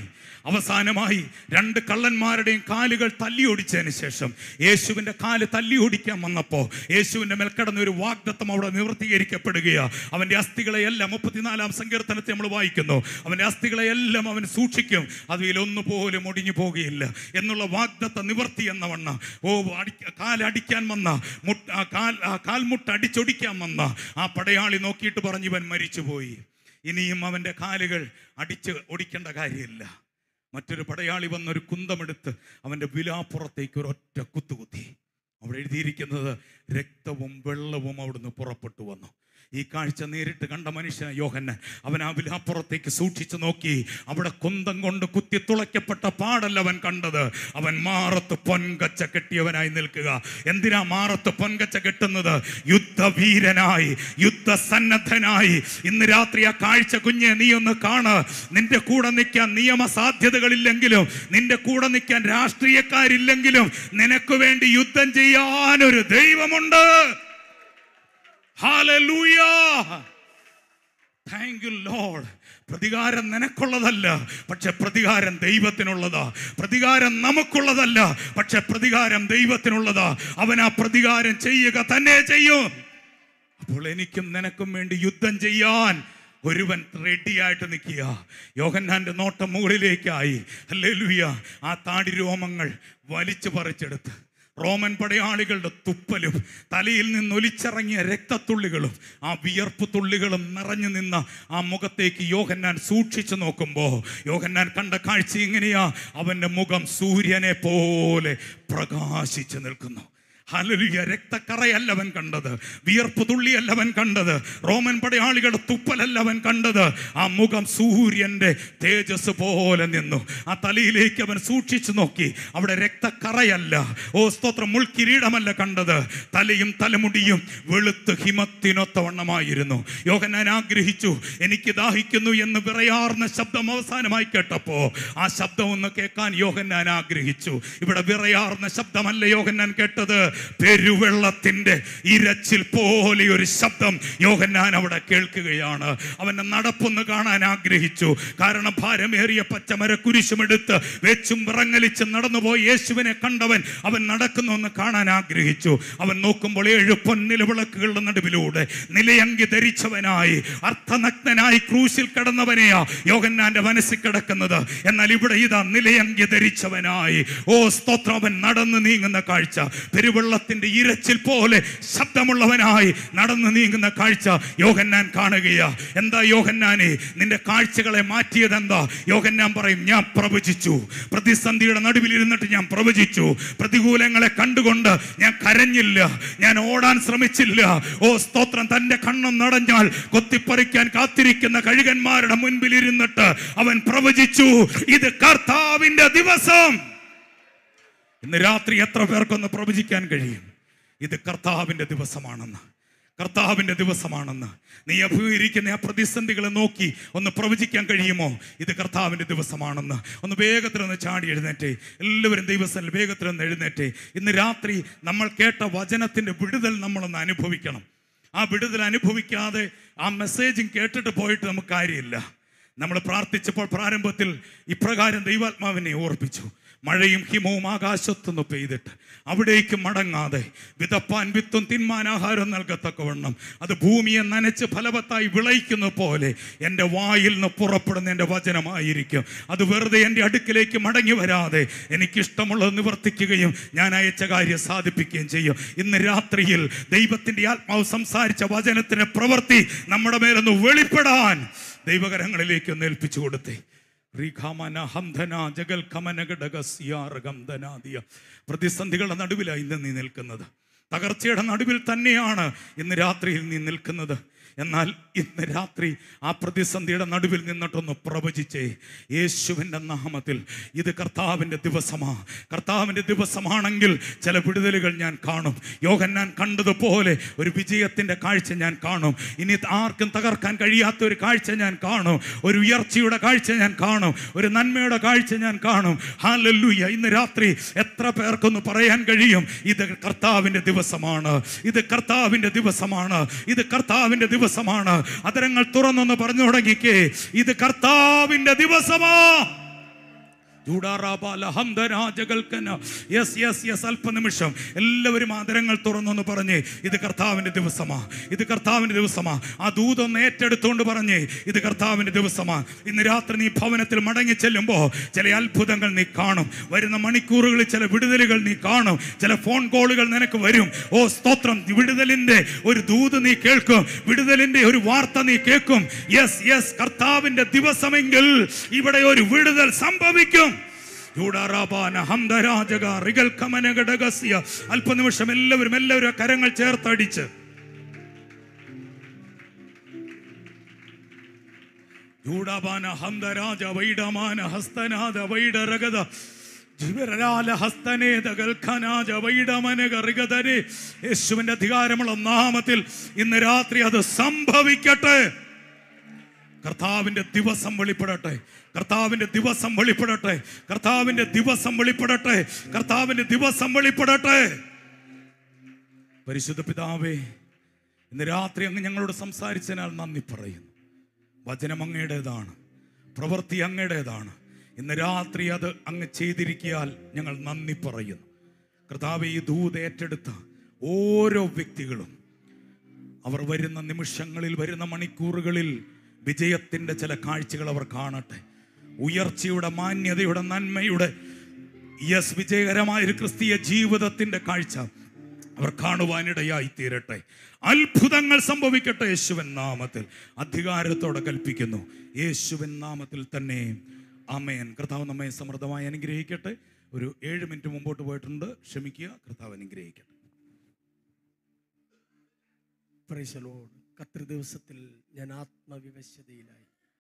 അവസാനമായി രണ്ട് കള്ളന്മാരുടെയും കാലുകൾ ഓടിച്ചതിന് ശേഷം യേശുവിൻ്റെ കാല് ഓടിക്കാൻ വന്നപ്പോൾ യേശുവിൻ്റെ മേൽ കടന്ന ഒരു വാഗ്ദത്തം അവിടെ നിവർത്തീകരിക്കപ്പെടുകയാണ് അവൻ്റെ അസ്ഥികളെയെല്ലാം മുപ്പത്തിനാലാം സങ്കീർത്തനത്തെ നമ്മൾ വായിക്കുന്നു അവൻ്റെ അസ്ഥികളെയെല്ലാം അവൻ സൂക്ഷിക്കും അതിലൊന്നു പോലും ഒടിഞ്ഞു പോകുകയില്ല എന്നുള്ള വാഗ്ദത്ത നിവർത്തി എന്ന വണ്ണ ഓ അടി കാലടിക്കാൻ വന്ന മുട്ട കാൽ കാൽമുട്ട അടിച്ചൊടിക്കാൻ വന്ന ആ പടയാളി നോക്കിയിട്ട് ഇവൻ മരിച്ചുപോയി ഇനിയും അവൻ്റെ കാലുകൾ അടിച്ച് ഒടിക്കേണ്ട കാര്യമില്ല മറ്റൊരു പടയാളി വന്നൊരു കുന്തമെടുത്ത് അവൻ്റെ വിലാപ്പുറത്തേക്ക് ഒരൊറ്റ കുത്തുകുത്തി അവിടെ എഴുതിയിരിക്കുന്നത് രക്തവും വെള്ളവും അവിടുന്ന് പുറപ്പെട്ടു വന്നു ഈ കാഴ്ച നേരിട്ട് കണ്ട മനുഷ്യൻ യോഹന്നെ അവൻ ആ വിലാപ്പുറത്തേക്ക് സൂക്ഷിച്ചു നോക്കി അവിടെ കുന്തം കൊണ്ട് കുത്തി തുളയ്ക്കപ്പെട്ട പാടല്ല അവൻ കണ്ടത് അവൻ മാറത്ത് പൊൻകച്ച കെട്ടിയവനായി നിൽക്കുക എന്തിനാ മാറത്ത് പൊൻകച്ച കെട്ടുന്നത് യുദ്ധവീരനായി യുദ്ധസന്നദ്ധനായി ഇന്ന് രാത്രി ആ കാഴ്ച കുഞ്ഞെ നീ ഒന്ന് കാണ് നിന്റെ കൂടെ നിൽക്കാൻ നിയമ സാധ്യതകളില്ലെങ്കിലും നിന്റെ കൂടെ നിൽക്കാൻ രാഷ്ട്രീയക്കാരില്ലെങ്കിലും നിനക്ക് വേണ്ടി യുദ്ധം ചെയ്യാനൊരു ദൈവമുണ്ട് താങ്ക് യു ലോഡ് പ്രതികാരം നിനക്കുള്ളതല്ല പക്ഷെ പ്രതികാരം ദൈവത്തിനുള്ളതാ പ്രതികാരം നമുക്കുള്ളതല്ല പക്ഷെ പ്രതികാരം ദൈവത്തിനുള്ളതാ അവൻ ആ പ്രതികാരം ചെയ്യുക തന്നെ ചെയ്യും അപ്പോൾ എനിക്കും നിനക്കും വേണ്ടി യുദ്ധം ചെയ്യാൻ ഒരുവൻ റെഡിയായിട്ട് നിൽക്കുക യോഹന്നാൻ്റെ നോട്ടം മുകളിലേക്കായി അല്ലേ ലുയ്യ ആ താടി രോമങ്ങൾ വലിച്ചു പറിച്ചെടുത്ത് റോമൻ പടയാളികളുടെ തുപ്പലും തലയിൽ നിന്ന് ഒലിച്ചിറങ്ങിയ രക്തത്തുള്ളികളും ആ വിയർപ്പ് തുള്ളികളും നിറഞ്ഞു നിന്ന ആ മുഖത്തേക്ക് യോഹന്നാൻ സൂക്ഷിച്ചു നോക്കുമ്പോൾ യോഹന്നാൻ കണ്ട കാഴ്ച ഇങ്ങനെയാ അവൻ്റെ മുഖം സൂര്യനെ പോലെ പ്രകാശിച്ചു നിൽക്കുന്നു ഹലലിയ രക്തക്കറയല്ലവൻ കണ്ടത് വിയർപ്പ് തുള്ളിയല്ലവൻ കണ്ടത് റോമൻ പടയാളികളുടെ തുപ്പലല്ലവൻ കണ്ടത് ആ മുഖം സൂര്യൻ്റെ തേജസ് പോലെ നിന്നു ആ തലയിലേക്ക് അവൻ സൂക്ഷിച്ചു നോക്കി അവിടെ രക്തക്കറയല്ല ഓ സ്തോത്രം മുൾക്കിരീടമല്ല കണ്ടത് തലയും തലമുടിയും വെളുത്ത് ഹിമത്തിനൊത്തവണ്ണമായിരുന്നു യോഹനാൻ ആഗ്രഹിച്ചു എനിക്ക് ദാഹിക്കുന്നു എന്ന് വിറയാർന്ന ശബ്ദം അവസാനമായി കേട്ടപ്പോൾ ആ ശബ്ദം ഒന്ന് കേൾക്കാൻ യോഹന്നാൻ ആഗ്രഹിച്ചു ഇവിടെ വിറയാർന്ന ശബ്ദമല്ല യോഹന്നാൻ കേട്ടത് പെരുവെള്ളത്തിന്റെ ഇരച്ചിൽ പോലെ ഒരു ശബ്ദം യോഹന്നാൻ അവിടെ കേൾക്കുകയാണ് അവന്റെ നടപ്പൊന്ന് കാണാൻ ആഗ്രഹിച്ചു കാരണം ഭാരമേറിയ പച്ചമര കുരിശുമെടുത്ത് വെച്ചും വിറങ്ങലിച്ച് നടന്നുപോയി യേശുവിനെ കണ്ടവൻ അവൻ നടക്കുന്നു ഒന്ന് കാണാൻ ആഗ്രഹിച്ചു അവൻ നോക്കുമ്പോൾ ഏഴ് പൊന്നിലവിളക്കുകളുടെ നടുവിലൂടെ നിലയങ്കി ധരിച്ചവനായി അർത്ഥനഗ്നായി ക്രൂശിൽ കടന്നവനെയാ യോഗന്നാന്റെ മനസ്സിൽ കിടക്കുന്നത് എന്നാൽ ഇവിടെ ഇതാ നിലയങ്കി ധരിച്ചവനായി ഓ സ്തോത്രം അവൻ നടന്ന് നീങ്ങുന്ന കാഴ്ച പെരുവിള വെള്ളത്തിന്റെ ഇരച്ചിൽ പോലെ ശബ്ദമുള്ളവനായി നടന്നു നീങ്ങുന്ന കാഴ്ച യോഹന്നാൻ കാണുകയാ എന്താ യോഹന്നാനെ നിന്റെ കാഴ്ചകളെ മാറ്റിയതെന്താ യോഹന്നാൻ പറയും ഞാൻ പ്രവചിച്ചു പ്രതിസന്ധിയുടെ നടുവിൽ ഇരുന്നിട്ട് ഞാൻ പ്രവചിച്ചു പ്രതികൂലങ്ങളെ കണ്ടുകൊണ്ട് ഞാൻ കരഞ്ഞില്ല ഞാൻ ഓടാൻ ശ്രമിച്ചില്ല ഓ സ്തോത്രം തന്റെ കണ്ണും നടഞ്ഞാൽ കൊത്തിപ്പറിക്കാൻ കാത്തിരിക്കുന്ന കഴുകന്മാരുടെ മുൻപിൽ ഇരുന്നിട്ട് അവൻ പ്രവചിച്ചു ഇത് കർത്താവിന്റെ ദിവസം ഇന്ന് രാത്രി എത്ര പേർക്കൊന്ന് പ്രവചിക്കാൻ കഴിയും ഇത് കർത്താവിൻ്റെ ദിവസമാണെന്ന് കർത്താവിൻ്റെ ദിവസമാണെന്ന് നീ അഭിമുഖീകരിക്കുന്ന ആ പ്രതിസന്ധികളെ നോക്കി ഒന്ന് പ്രവചിക്കാൻ കഴിയുമോ ഇത് കർത്താവിൻ്റെ ദിവസമാണെന്ന് ഒന്ന് ഒന്ന് ചാടി എഴുന്നേറ്റേ എല്ലാവരും ദൈവസ്ഥനിൽ ഒന്ന് എഴുന്നേറ്റേ ഇന്ന് രാത്രി നമ്മൾ കേട്ട വചനത്തിൻ്റെ വിടുതൽ നമ്മളൊന്ന് അനുഭവിക്കണം ആ വിടുതൽ അനുഭവിക്കാതെ ആ മെസ്സേജും കേട്ടിട്ട് പോയിട്ട് നമുക്ക് കാര്യമില്ല നമ്മൾ പ്രാർത്ഥിച്ചപ്പോൾ പ്രാരംഭത്തിൽ ഇപ്രകാരം ദൈവാത്മാവിനെ ഓർപ്പിച്ചു മഴയും ഹിമവും ആകാശത്തുനിന്ന് പെയ്തിട്ട് അവിടേക്ക് മടങ്ങാതെ വിതപ്പാൻ വിത്തും തിന്മാനാഹാരം നൽകത്തക്കവണ്ണം അത് ഭൂമിയെ നനച്ച് ഫലവത്തായി വിളയിക്കുന്ന പോലെ എൻ്റെ വായിൽ നിന്ന് പുറപ്പെടുന്ന എൻ്റെ വചനമായിരിക്കും അത് വെറുതെ എൻ്റെ അടുക്കിലേക്ക് മടങ്ങി വരാതെ എനിക്കിഷ്ടമുള്ളത് നിവർത്തിക്കുകയും ഞാൻ അയച്ച കാര്യം സാധിപ്പിക്കുകയും ചെയ്യും ഇന്ന് രാത്രിയിൽ ദൈവത്തിൻ്റെ ആത്മാവ് സംസാരിച്ച വചനത്തിൻ്റെ പ്രവൃത്തി നമ്മുടെ മേലൊന്ന് വെളിപ്പെടാൻ ദൈവകരങ്ങളിലേക്ക് ഒന്ന് ഏൽപ്പിച്ചു കൊടുത്തേ പ്രതിസന്ധികളുടെ നടുവിലാണ് ഇന്ന് നീ നിൽക്കുന്നത് തകർച്ചയുടെ നടുവിൽ തന്നെയാണ് ഇന്ന് രാത്രിയിൽ നീ നിൽക്കുന്നത് എന്നാൽ ഇന്ന് രാത്രി ആ പ്രതിസന്ധിയുടെ നടുവിൽ നിന്നിട്ടൊന്ന് പ്രവചിച്ചേ യേശുവിൻ്റെ നാമത്തിൽ ഇത് കർത്താവിൻ്റെ ദിവസമാണ് കർത്താവിൻ്റെ ദിവസമാണെങ്കിൽ ചില വിടുതലുകൾ ഞാൻ കാണും യോഹന്നാൻ കണ്ടതുപോലെ ഒരു വിജയത്തിൻ്റെ കാഴ്ച ഞാൻ കാണും ഇനി ആർക്കും തകർക്കാൻ കഴിയാത്ത ഒരു കാഴ്ച ഞാൻ കാണും ഒരു ഉയർച്ചയുടെ കാഴ്ച ഞാൻ കാണും ഒരു നന്മയുടെ കാഴ്ച ഞാൻ കാണും ഹാലല്ലൂയ ഇന്ന് രാത്രി എത്ര പേർക്കൊന്ന് പറയാൻ കഴിയും ഇത് കർത്താവിൻ്റെ ദിവസമാണ് ഇത് കർത്താവിൻ്റെ ദിവസമാണ് ഇത് കർത്താവിൻ്റെ ദിവസം ദിവസമാണ് അതരങ്ങൾ തുറന്നൊന്ന് പറഞ്ഞു തുടങ്ങിക്കേ ഇത് കർത്താവിന്റെ ദിവസമാ യെസ് യെസ് യെസ് അല്പനിമിഷം എല്ലാവരും ആദരങ്ങൾ തുറന്നൊന്ന് പറഞ്ഞ് ഇത് കർത്താവിൻ്റെ ദിവസമാ ഇത് കർത്താവിൻ്റെ ദിവസമാ ആ ദൂതൊന്ന് ഏറ്റെടുത്തുകൊണ്ട് പറഞ്ഞ് ഇത് കർത്താവിൻ്റെ ദിവസമാ ഇന്ന് രാത്രി നീ ഭവനത്തിൽ മടങ്ങി ചെല്ലുമ്പോൾ ചില അത്ഭുതങ്ങൾ നീ കാണും വരുന്ന മണിക്കൂറുകളിൽ ചില വിടുതലുകൾ നീ കാണും ചില ഫോൺ കോളുകൾ നിനക്ക് വരും ഓ സ്തോത്രം വിടുതലിൻ്റെ ഒരു ദൂത് നീ കേൾക്കും വിടുതലിൻ്റെ ഒരു വാർത്ത നീ കേൾക്കും യെസ് യെസ് കർത്താവിൻ്റെ ദിവസമെങ്കിൽ ഇവിടെ ഒരു വിടുതൽ സംഭവിക്കും അല്പനിമിഷം എല്ലാവരും എല്ലാവരും കരങ്ങൾ ചേർത്തടിച്ച് ൂഢാപാന ഹന്തരാജ വൈഡമാന ഹസ്തനാഥ വൈഡരഗത യേശുവിന്റെ അധികാരമുള്ള നാമത്തിൽ ഇന്ന് രാത്രി അത് സംഭവിക്കട്ടെ കർത്താവിന്റെ ദിവസം വെളിപ്പെടട്ടെ കർത്താവിന്റെ ദിവസം വെളിപ്പെടട്ടെ കർത്താവിന്റെ ദിവസം വെളിപ്പെടട്ടെ കർത്താവിന്റെ ദിവസം വെളിപ്പെടട്ടെ പരിശുദ്ധ പിതാവേ ഇന്ന് രാത്രി അങ്ങ് ഞങ്ങളോട് സംസാരിച്ചതിനാൽ നന്ദി പറയുന്നു വചനം അങ്ങയുടേതാണ് പ്രവൃത്തി അങ്ങയുടേതാണ് ഇന്ന് രാത്രി അത് അങ്ങ് ചെയ്തിരിക്കിയാൽ ഞങ്ങൾ നന്ദി പറയുന്നു കർത്താവ് ഈ ദൂത് ഏറ്റെടുത്ത ഓരോ വ്യക്തികളും അവർ വരുന്ന നിമിഷങ്ങളിൽ വരുന്ന മണിക്കൂറുകളിൽ വിജയത്തിൻ്റെ ചില കാഴ്ചകൾ അവർ കാണട്ടെ ഉയർച്ചയുടെ മാന്യതയുടെ നന്മയുടെ യസ് വിജയകരമായ ഒരു ക്രിസ്തീയ ജീവിതത്തിന്റെ കാഴ്ച അവർ കാണുവാനിടയായി തീരട്ടെ അത്ഭുതങ്ങൾ സംഭവിക്കട്ടെ യേശുവൻ നാമത്തിൽ അധികാരത്തോടെ കൽപ്പിക്കുന്നു യേശുവൻ നാമത്തിൽ തന്നെ അമയൻ കർത്താവ് നമ്മെ സമൃദ്ധമായി അനുഗ്രഹിക്കട്ടെ ഒരു ഏഴ് മിനിറ്റ് മുമ്പോട്ട് പോയിട്ടുണ്ട് ക്ഷമിക്കുക കർത്താവ് അനുഗ്രഹിക്കട്ടെ കത്രി ദിവസത്തിൽ ഞാൻ ആത്മവിവശതയിലായി